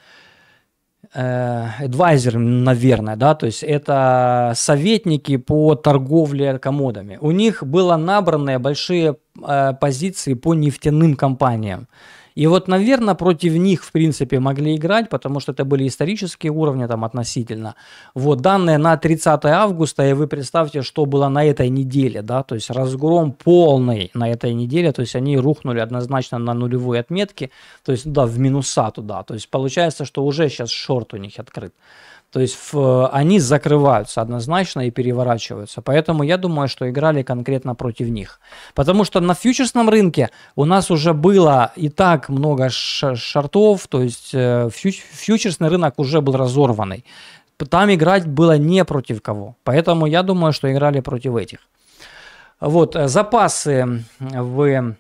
advisor, э, наверное, да, то есть это советники по торговле комодами. У них было набраны большие э, позиции по нефтяным компаниям. И вот, наверное, против них, в принципе, могли играть, потому что это были исторические уровни там относительно. Вот данные на 30 августа, и вы представьте, что было на этой неделе, да, то есть разгром полный на этой неделе, то есть они рухнули однозначно на нулевой отметке, то есть, да, в минуса туда, то есть получается, что уже сейчас шорт у них открыт. То есть в, э, они закрываются однозначно и переворачиваются. Поэтому я думаю, что играли конкретно против них. Потому что на фьючерсном рынке у нас уже было и так много шартов, то есть э, фьючерсный рынок уже был разорванный. Там играть было не против кого. Поэтому я думаю, что играли против этих. Вот, э, запасы в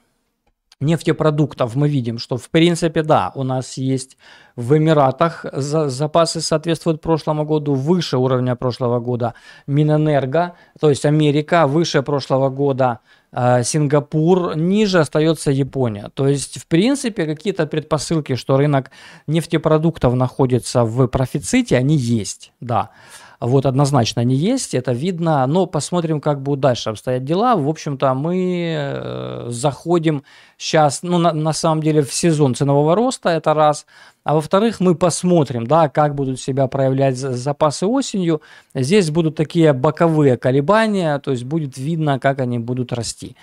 нефтепродуктов мы видим, что в принципе да, у нас есть в Эмиратах запасы соответствуют прошлому году, выше уровня прошлого года Минэнерго, то есть Америка, выше прошлого года э, Сингапур, ниже остается Япония. То есть, в принципе, какие-то предпосылки, что рынок нефтепродуктов находится в профиците, они есть, да. Вот однозначно они есть, это видно, но посмотрим, как будут дальше обстоять дела. В общем-то, мы э, заходим сейчас, ну, на, на самом деле, в сезон ценового роста, это раз – а во-вторых, мы посмотрим, да, как будут себя проявлять запасы осенью. Здесь будут такие боковые колебания, то есть будет видно, как они будут расти.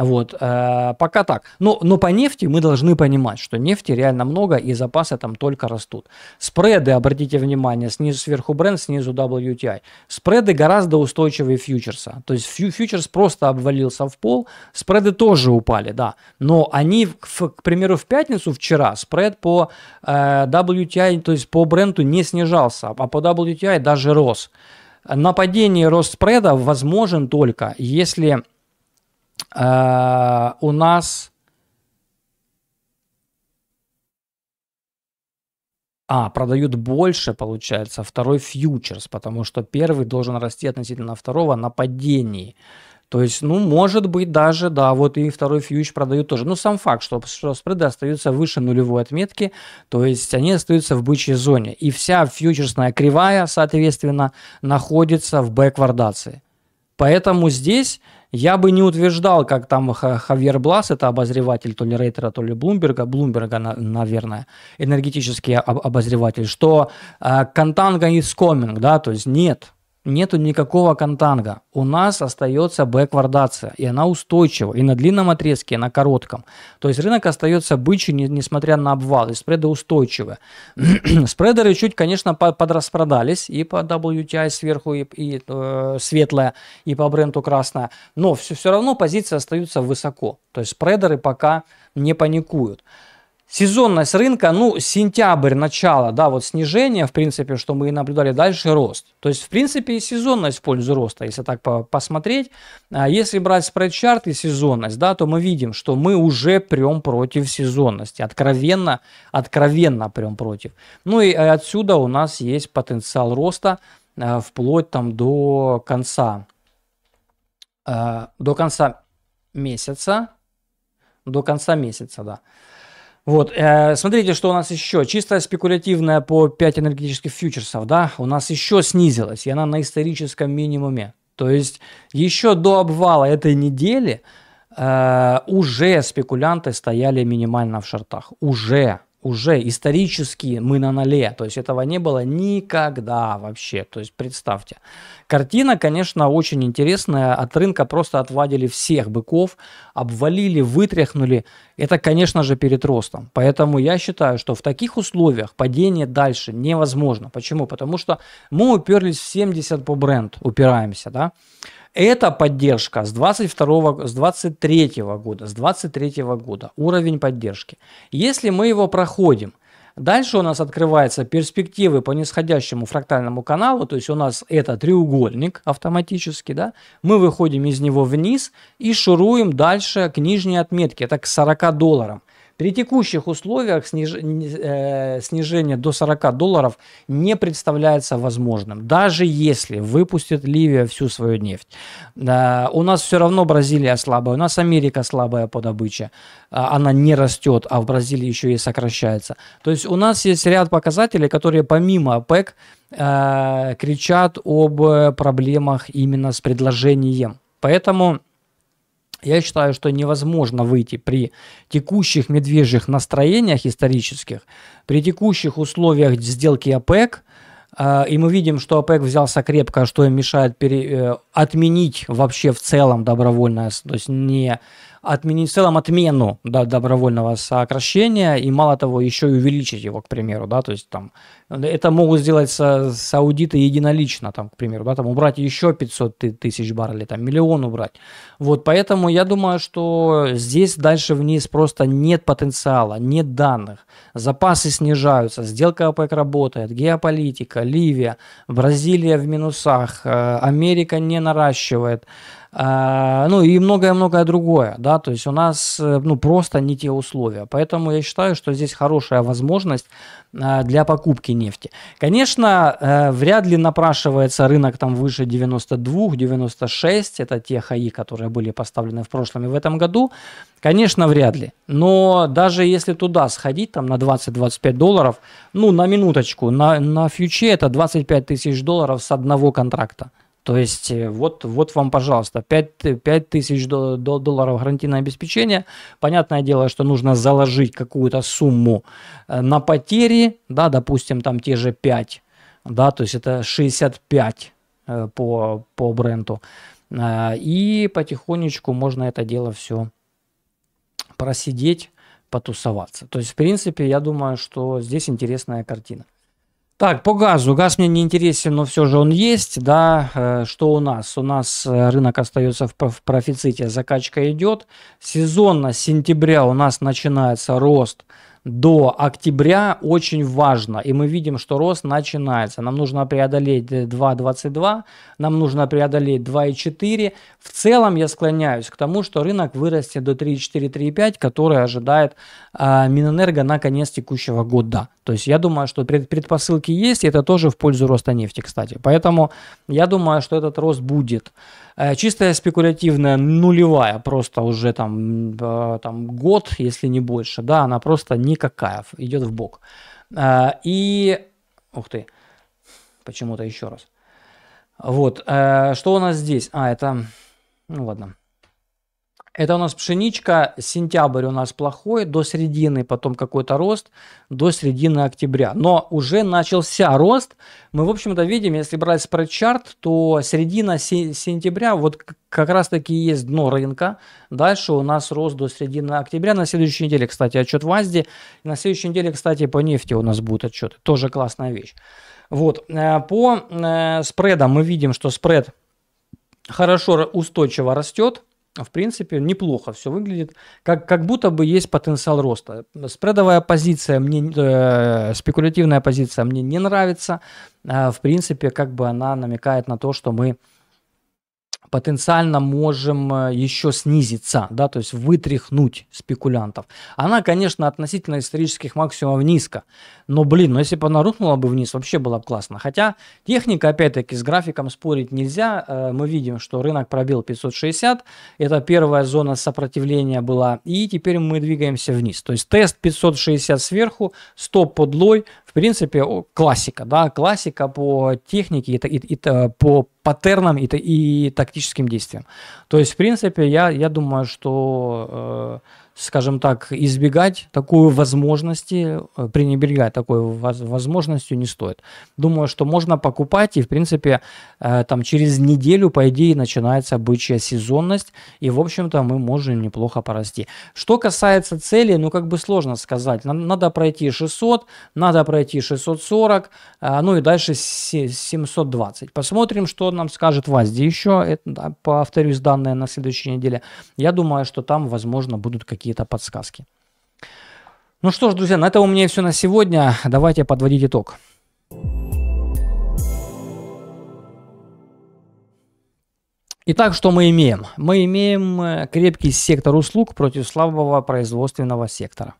Вот, э, пока так. Но, но по нефти мы должны понимать, что нефти реально много и запасы там только растут. Спреды, обратите внимание, снизу сверху бренд, снизу WTI. Спреды гораздо устойчивее фьючерса. То есть фью, фьючерс просто обвалился в пол, спреды тоже упали, да. Но они, в, к примеру, в пятницу вчера спред по э, WTI, то есть по бренду не снижался, а по WTI даже рос. Нападение рост спреда возможен только если Э, у нас... А, продают больше, получается, второй фьючерс, потому что первый должен расти относительно второго на падении. То есть, ну, может быть, даже, да, вот и второй фьюч продают тоже. но ну, сам факт, что, что спреды остаются выше нулевой отметки, то есть они остаются в бычьей зоне. И вся фьючерсная кривая, соответственно, находится в бэквардации. Поэтому здесь я бы не утверждал, как там Хавьер Блас, это обозреватель то ли Рейтера, то ли Блумберга, Блумберга, наверное, энергетический обозреватель, что э, Контанга is coming, да, то есть нет, нету никакого контанга. У нас остается бэквардация, и она устойчива и на длинном отрезке, и на коротком. То есть рынок остается бычий, несмотря на обвал, и спреды устойчивы. <clears throat> Спредеры чуть, конечно, подраспродались и по WTI сверху, и, и э, светлая, и по бренду красная, но все, все равно позиции остаются высоко. То есть спредеры пока не паникуют. Сезонность рынка, ну, сентябрь, начало, да, вот снижение, в принципе, что мы и наблюдали, дальше рост. То есть, в принципе, и сезонность в пользу роста, если так по посмотреть. А если брать спред-чарт и сезонность, да, то мы видим, что мы уже прям против сезонности, откровенно, откровенно прям против. Ну и э, отсюда у нас есть потенциал роста э, вплоть там до конца, э, до конца месяца, до конца месяца, да. Вот, э, смотрите, что у нас еще. Чисто спекулятивная по 5 энергетических фьючерсов, да, у нас еще снизилась, и она на историческом минимуме. То есть еще до обвала этой недели э, уже спекулянты стояли минимально в шортах. Уже уже исторически мы на ноле, то есть этого не было никогда вообще, то есть представьте. Картина, конечно, очень интересная, от рынка просто отвадили всех быков, обвалили, вытряхнули, это, конечно же, перед ростом. Поэтому я считаю, что в таких условиях падение дальше невозможно. Почему? Потому что мы уперлись в 70 по бренд, упираемся, да, эта поддержка с 22 с 23 года, с 23 года уровень поддержки. Если мы его проходим, Дальше у нас открываются перспективы по нисходящему фрактальному каналу, то есть у нас это треугольник автоматически, да, мы выходим из него вниз и шуруем дальше к нижней отметке, это к 40 долларам. При текущих условиях сниж... э, снижение до 40 долларов не представляется возможным, даже если выпустит Ливия всю свою нефть. Э, у нас все равно Бразилия слабая, у нас Америка слабая по добыче, э, она не растет, а в Бразилии еще и сокращается. То есть у нас есть ряд показателей, которые помимо ОПЕК э, кричат об э, проблемах именно с предложением. Поэтому я считаю, что невозможно выйти при текущих медвежьих настроениях исторических, при текущих условиях сделки ОПЕК, а, и мы видим, что ОПЕК взялся крепко, что им мешает пере... Э, отменить вообще в целом добровольное, то есть не отменить, в целом отмену да, добровольного сокращения и, мало того, еще и увеличить его, к примеру, да, то есть там, это могут сделать са- саудиты единолично, там, к примеру, да, там убрать еще 500 тысяч баррелей, там, миллион убрать. Вот, поэтому я думаю, что здесь дальше вниз просто нет потенциала, нет данных, запасы снижаются, сделка ОПЕК работает, геополитика, Ливия, Бразилия в минусах, э, Америка не наращивает, а, ну и многое-многое другое, да, то есть у нас, э, ну, просто не те условия, поэтому я считаю, что здесь хорошая возможность а, для покупки нефти. Конечно, э, вряд ли напрашивается рынок там выше 92-96, это те хаи, которые были поставлены в прошлом и в этом году, конечно, вряд ли, но даже если туда сходить, там на 20-25 долларов, ну, на минуточку, на, на фьюче это 25 тысяч долларов с одного контракта, то есть э, вот, вот вам, пожалуйста, 5, 5 тысяч долларов гарантийное обеспечение. Понятное дело, что нужно заложить какую-то сумму э, на потери, да, допустим, там те же 5, да, то есть это 65 э, по, по бренду. И потихонечку можно это дело все просидеть, потусоваться. То есть, в принципе, я думаю, что здесь интересная картина. Так, по газу. Газ мне не интересен, но все же он есть. Да, э, что у нас? У нас э, рынок остается в профиците, закачка идет. Сезонно с сентября у нас начинается рост до октября очень важно. И мы видим, что рост начинается. Нам нужно преодолеть 2,22, э, нам нужно преодолеть 2,4. В целом я склоняюсь к тому, что рынок вырастет до 3,4-3,5, который ожидает э, Минэнерго на конец текущего года. То есть я думаю, что предпосылки есть, и это тоже в пользу роста нефти, кстати. Поэтому я думаю, что этот рост будет. Э, чистая спекулятивная нулевая просто уже там, э, там год, если не больше. Да, она просто не никакая, идет в бок. А, и, ух ты, почему-то еще раз. Вот, а, что у нас здесь? А, это, ну ладно. Это у нас пшеничка, сентябрь у нас плохой, до середины потом какой-то рост, до середины октября. Но уже начался рост. Мы, в общем-то, видим, если брать спредчарт, то середина сентября, вот как раз-таки есть дно рынка. Дальше у нас рост до середины октября. На следующей неделе, кстати, отчет в АЗДе. На следующей неделе, кстати, по нефти у нас будет отчет. Тоже классная вещь. Вот, э, по э, спредам мы видим, что спред хорошо устойчиво растет. А, в принципе, неплохо все выглядит. Как, как будто бы есть потенциал роста. Спредовая позиция мне, э, спекулятивная позиция мне не нравится. Э, в принципе, как бы она намекает на то, что мы потенциально можем э, еще снизиться, да, то есть вытряхнуть спекулянтов. Она, конечно, относительно исторических максимумов низко, но, блин, ну если бы она рухнула бы вниз, вообще было бы классно. Хотя техника, опять-таки, с графиком спорить нельзя. Э, мы видим, что рынок пробил 560, это первая зона сопротивления была, и теперь мы двигаемся вниз. То есть тест 560 сверху, стоп подлой, в принципе, классика, да, классика по технике и, и, и э, по паттернам и, и тактическим действиям. То есть, в принципе, я, я думаю, что э, скажем так, избегать такую возможности, э, пренебрегать такой возможностью не стоит. Думаю, что можно покупать, и, в принципе, э, там через неделю, по идее, начинается бычья сезонность, и, в общем-то, мы можем неплохо порасти. Что касается цели, ну, как бы сложно сказать. Надо пройти 600, надо пройти 640, э, ну и дальше 720. Посмотрим, что нам скажет ВАЗДИ еще, Это, да, повторюсь, данные на следующей неделе. Я думаю, что там, возможно, будут какие-то какие-то подсказки. Ну что ж, друзья, на этом у меня все на сегодня. Давайте подводить итог. Итак, что мы имеем? Мы имеем э, крепкий сектор услуг против слабого производственного сектора.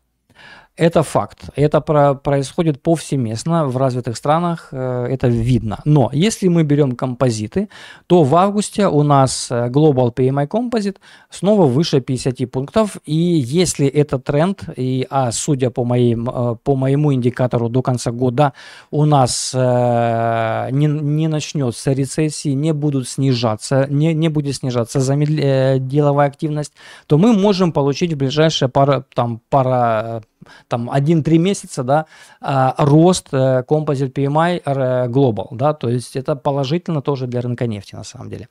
Это факт. Это про происходит повсеместно в развитых странах, э, это видно. Но если мы берем композиты, то в августе у нас э, Global PMI Composite снова выше 50 пунктов. И если этот тренд, и, а судя по, моим, э, по моему индикатору до конца года, у нас не, не начнется рецессии, не будут снижаться, не, не будет снижаться замедл... деловая активность, то мы можем получить в ближайшие пара, там, пара там 1-3 месяца, да, а, рост э, Composite PMI э, Global, да, то есть это положительно тоже для рынка нефти на самом деле.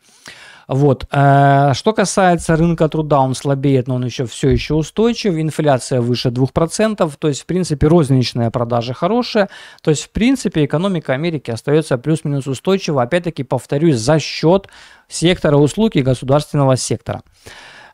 Вот. Э, что касается рынка труда, он слабеет, но он еще все еще устойчив. Инфляция выше 2%, то есть, в принципе, розничные продажи хорошие. То есть, в принципе, экономика Америки остается плюс-минус устойчива. Опять-таки, повторюсь, за счет сектора услуг и государственного сектора.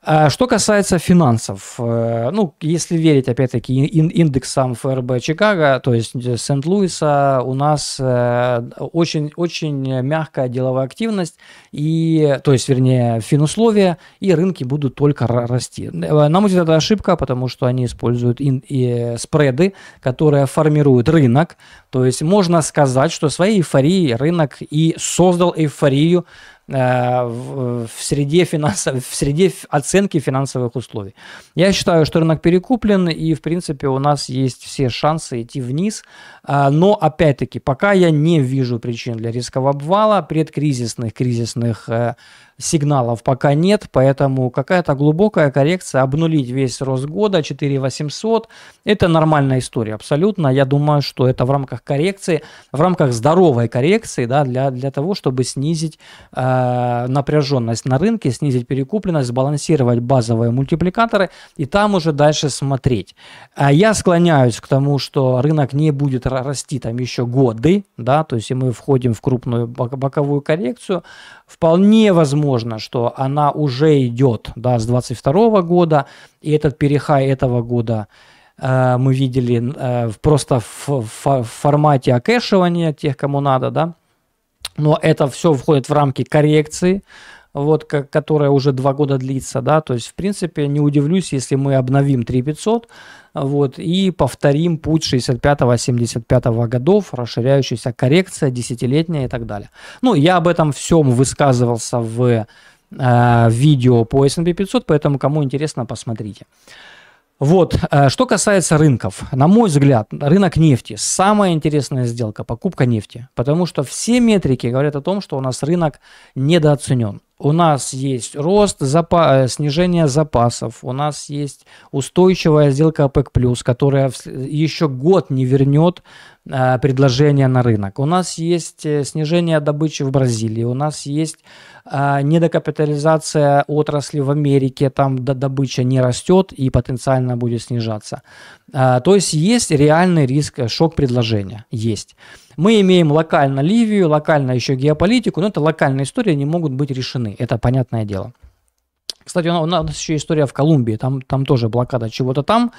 А что касается финансов, э, ну, если верить, опять-таки, индексам ФРБ Чикаго, то есть э, Сент-Луиса, у нас очень-очень э, мягкая деловая активность, и, то есть, вернее, финусловия, и рынки будут только расти. На мой взгляд, это ошибка, потому что они используют ин- и спреды, которые формируют рынок, то есть можно сказать, что своей эйфорией рынок и создал эйфорию Э, в среде, финансов, в среде оценки финансовых условий. Я считаю, что рынок перекуплен, и, в принципе, у нас есть все шансы идти вниз. А, но, опять-таки, пока я не вижу причин для рискового обвала, предкризисных, кризисных э, сигналов пока нет, поэтому какая-то глубокая коррекция, обнулить весь рост года 4800, это нормальная история абсолютно. Я думаю, что это в рамках коррекции, в рамках здоровой коррекции, да, для, для того, чтобы снизить э, напряженность на рынке, снизить перекупленность, сбалансировать базовые мультипликаторы и там уже дальше смотреть. А я склоняюсь к тому, что рынок не будет расти там еще годы, да, то есть и мы входим в крупную боковую коррекцию, вполне возможно возможно, что она уже идет да, с 22 года, и этот перехай этого года э, мы видели э, просто в, в, в формате окэшивания тех, кому надо, да, но это все входит в рамки коррекции, вот, которая уже два года длится, да, то есть, в принципе, не удивлюсь, если мы обновим 3500, вот, и повторим путь 65-75 годов, расширяющаяся коррекция, десятилетняя и так далее. Ну, я об этом всем высказывался в э, видео по S&P 500, поэтому, кому интересно, посмотрите. Вот, э, что касается рынков, на мой взгляд, рынок нефти – самая интересная сделка, покупка нефти, потому что все метрики говорят о том, что у нас рынок недооценен у нас есть рост, запа э, снижение запасов, у нас есть устойчивая сделка ОПЕК+, которая еще год не вернет Э, предложения на рынок. У нас есть э, снижение добычи в Бразилии, у нас есть э, недокапитализация отрасли в Америке, там добыча не растет и потенциально будет снижаться. То есть есть реальный риск, шок предложения есть. Мы имеем локально Ливию, локально еще геополитику, но это локальные истории, не могут быть решены, это понятное дело. Кстати, у нас еще история в Колумбии, там, там тоже блокада чего-то там,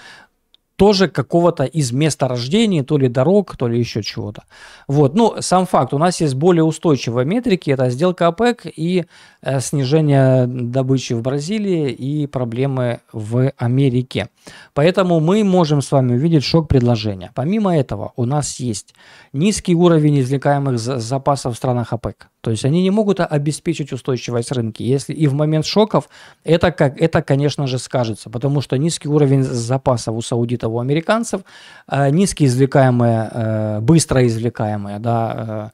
тоже какого-то из места рождения, то ли дорог, то ли еще чего-то. Вот, ну, сам факт, у нас есть более устойчивые метрики, это сделка ОПЕК и э, снижение добычи в Бразилии и проблемы в Америке. Поэтому мы можем с вами увидеть шок предложения. Помимо этого, у нас есть низкий уровень извлекаемых запасов в странах ОПЕК. То есть они не могут обеспечить устойчивость рынки. Если и в момент шоков это, как, это конечно же, скажется, потому что низкий уровень запасов у саудитов, у американцев, а, низкие извлекаемые, э, быстро извлекаемые, да,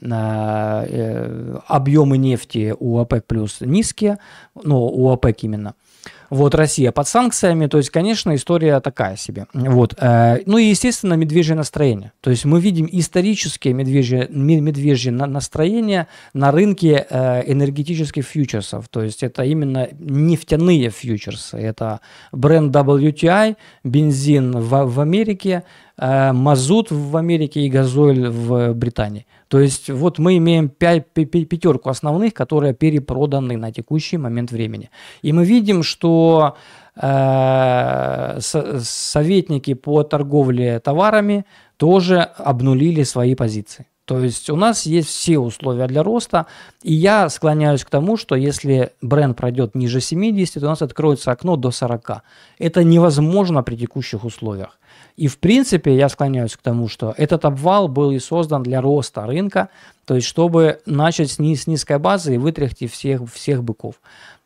э, э, объемы нефти у ОПЕК плюс низкие, ну, у ОПЕК именно – вот Россия под санкциями, то есть, конечно, история такая себе. Вот. Э, ну и, естественно, медвежье настроение. То есть мы видим исторические медвежье, медвежье настроение на рынке э, энергетических фьючерсов. То есть это именно нефтяные фьючерсы. Это бренд WTI, бензин в, в Америке, э, мазут в Америке и газоль в Британии. То есть вот мы имеем пятерку основных, которые перепроданы на текущий момент времени. И мы видим, что э, советники по торговле товарами тоже обнулили свои позиции. То есть у нас есть все условия для роста, и я склоняюсь к тому, что если бренд пройдет ниже 70, то у нас откроется окно до 40. Это невозможно при текущих условиях. И в принципе я склоняюсь к тому, что этот обвал был и создан для роста рынка, то есть чтобы начать с, низкой базы и вытряхти всех, всех быков.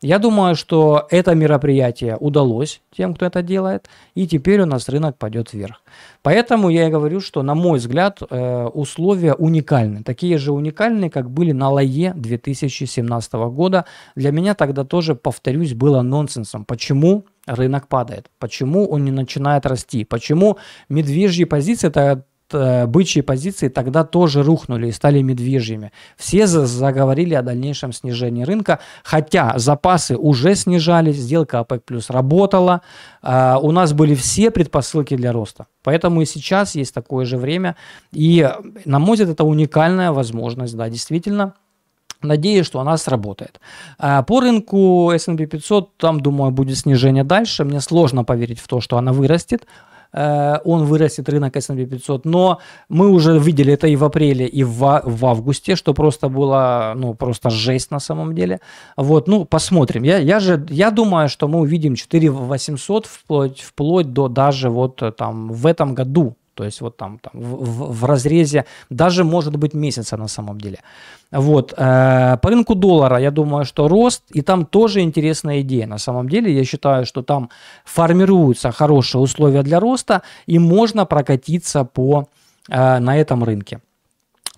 Я думаю, что это мероприятие удалось тем, кто это делает, и теперь у нас рынок пойдет вверх. Поэтому я и говорю, что, на мой взгляд, э, условия уникальны, такие же уникальные, как были на ЛАЕ 2017 года. Для меня тогда тоже, повторюсь, было нонсенсом. Почему? рынок падает, почему он не начинает расти, почему медвежьи позиции, это бычьи позиции тогда тоже рухнули и стали медвежьими. Все заговорили о дальнейшем снижении рынка, хотя запасы уже снижались, сделка ОПЕК плюс работала, а, у нас были все предпосылки для роста. Поэтому и сейчас есть такое же время. И, на мой взгляд, это уникальная возможность, да, действительно – Надеюсь, что она сработает. А, по рынку S&P 500, там, думаю, будет снижение дальше. Мне сложно поверить в то, что она вырастет э, он вырастет рынок S&P 500, но мы уже видели это и в апреле, и в, а, августе, что просто было, ну, просто жесть на самом деле. Вот, ну, посмотрим. Я, я же, я думаю, что мы увидим 4800 вплоть, вплоть до даже вот э, там в этом году, то есть вот там, там в, в, в разрезе даже может быть месяца на самом деле. Вот. Э, по рынку доллара, я думаю, что рост, и там тоже интересная идея. На самом деле, я считаю, что там формируются хорошие условия для роста, и можно прокатиться по, э, на этом рынке.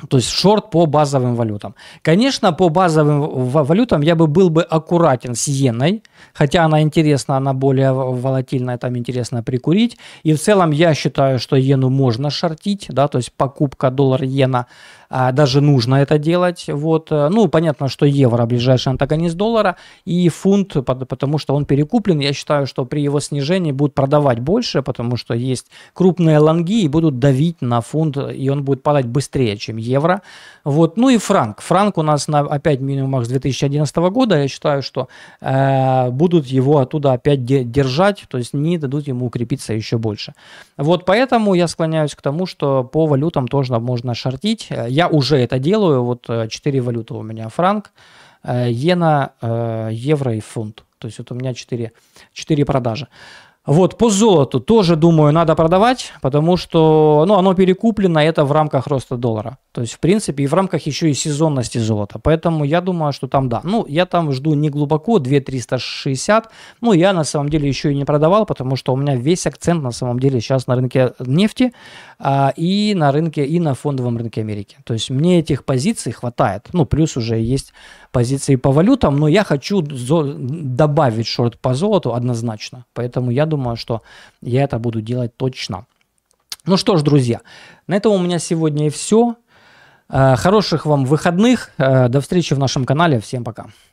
То есть шорт по базовым валютам. Конечно, по базовым валютам я бы был бы аккуратен с иеной, хотя она интересна, она более волатильная, там интересно прикурить. И в целом я считаю, что иену можно шортить, да, то есть покупка доллар-иена – а, даже нужно это делать. Вот. Э, ну, понятно, что евро ближайший антагонист доллара и фунт, потому что он перекуплен. Я считаю, что при его снижении будут продавать больше, потому что есть крупные лонги и будут давить на фунт, и он будет падать быстрее, чем евро. Вот. Ну и франк. Франк у нас на опять минимумах с 2011 года. Я считаю, что э, будут его оттуда опять де- держать, то есть не дадут ему укрепиться еще больше. Вот поэтому я склоняюсь к тому, что по валютам тоже можно шортить. Э, я уже это делаю. Вот э, четыре валюты у меня. Франк, э, иена, э, евро и фунт. То есть вот у меня четыре 4 продажи. Вот, по золоту тоже, думаю, надо продавать, потому что ну, оно перекуплено, это в рамках роста доллара. То есть, в принципе, и в рамках еще и сезонности золота. Поэтому я думаю, что там да. Ну, я там жду не глубоко, 2360. Ну, я на самом деле еще и не продавал, потому что у меня весь акцент на самом деле сейчас на рынке нефти а, и на рынке, и на фондовом рынке Америки. То есть, мне этих позиций хватает. Ну, плюс уже есть позиции по валютам, но я хочу добавить шорт по золоту однозначно. Поэтому я думаю, что я это буду делать точно. Ну что ж, друзья, на этом у меня сегодня и все. Э, хороших вам выходных. Э, до встречи в нашем канале. Всем пока.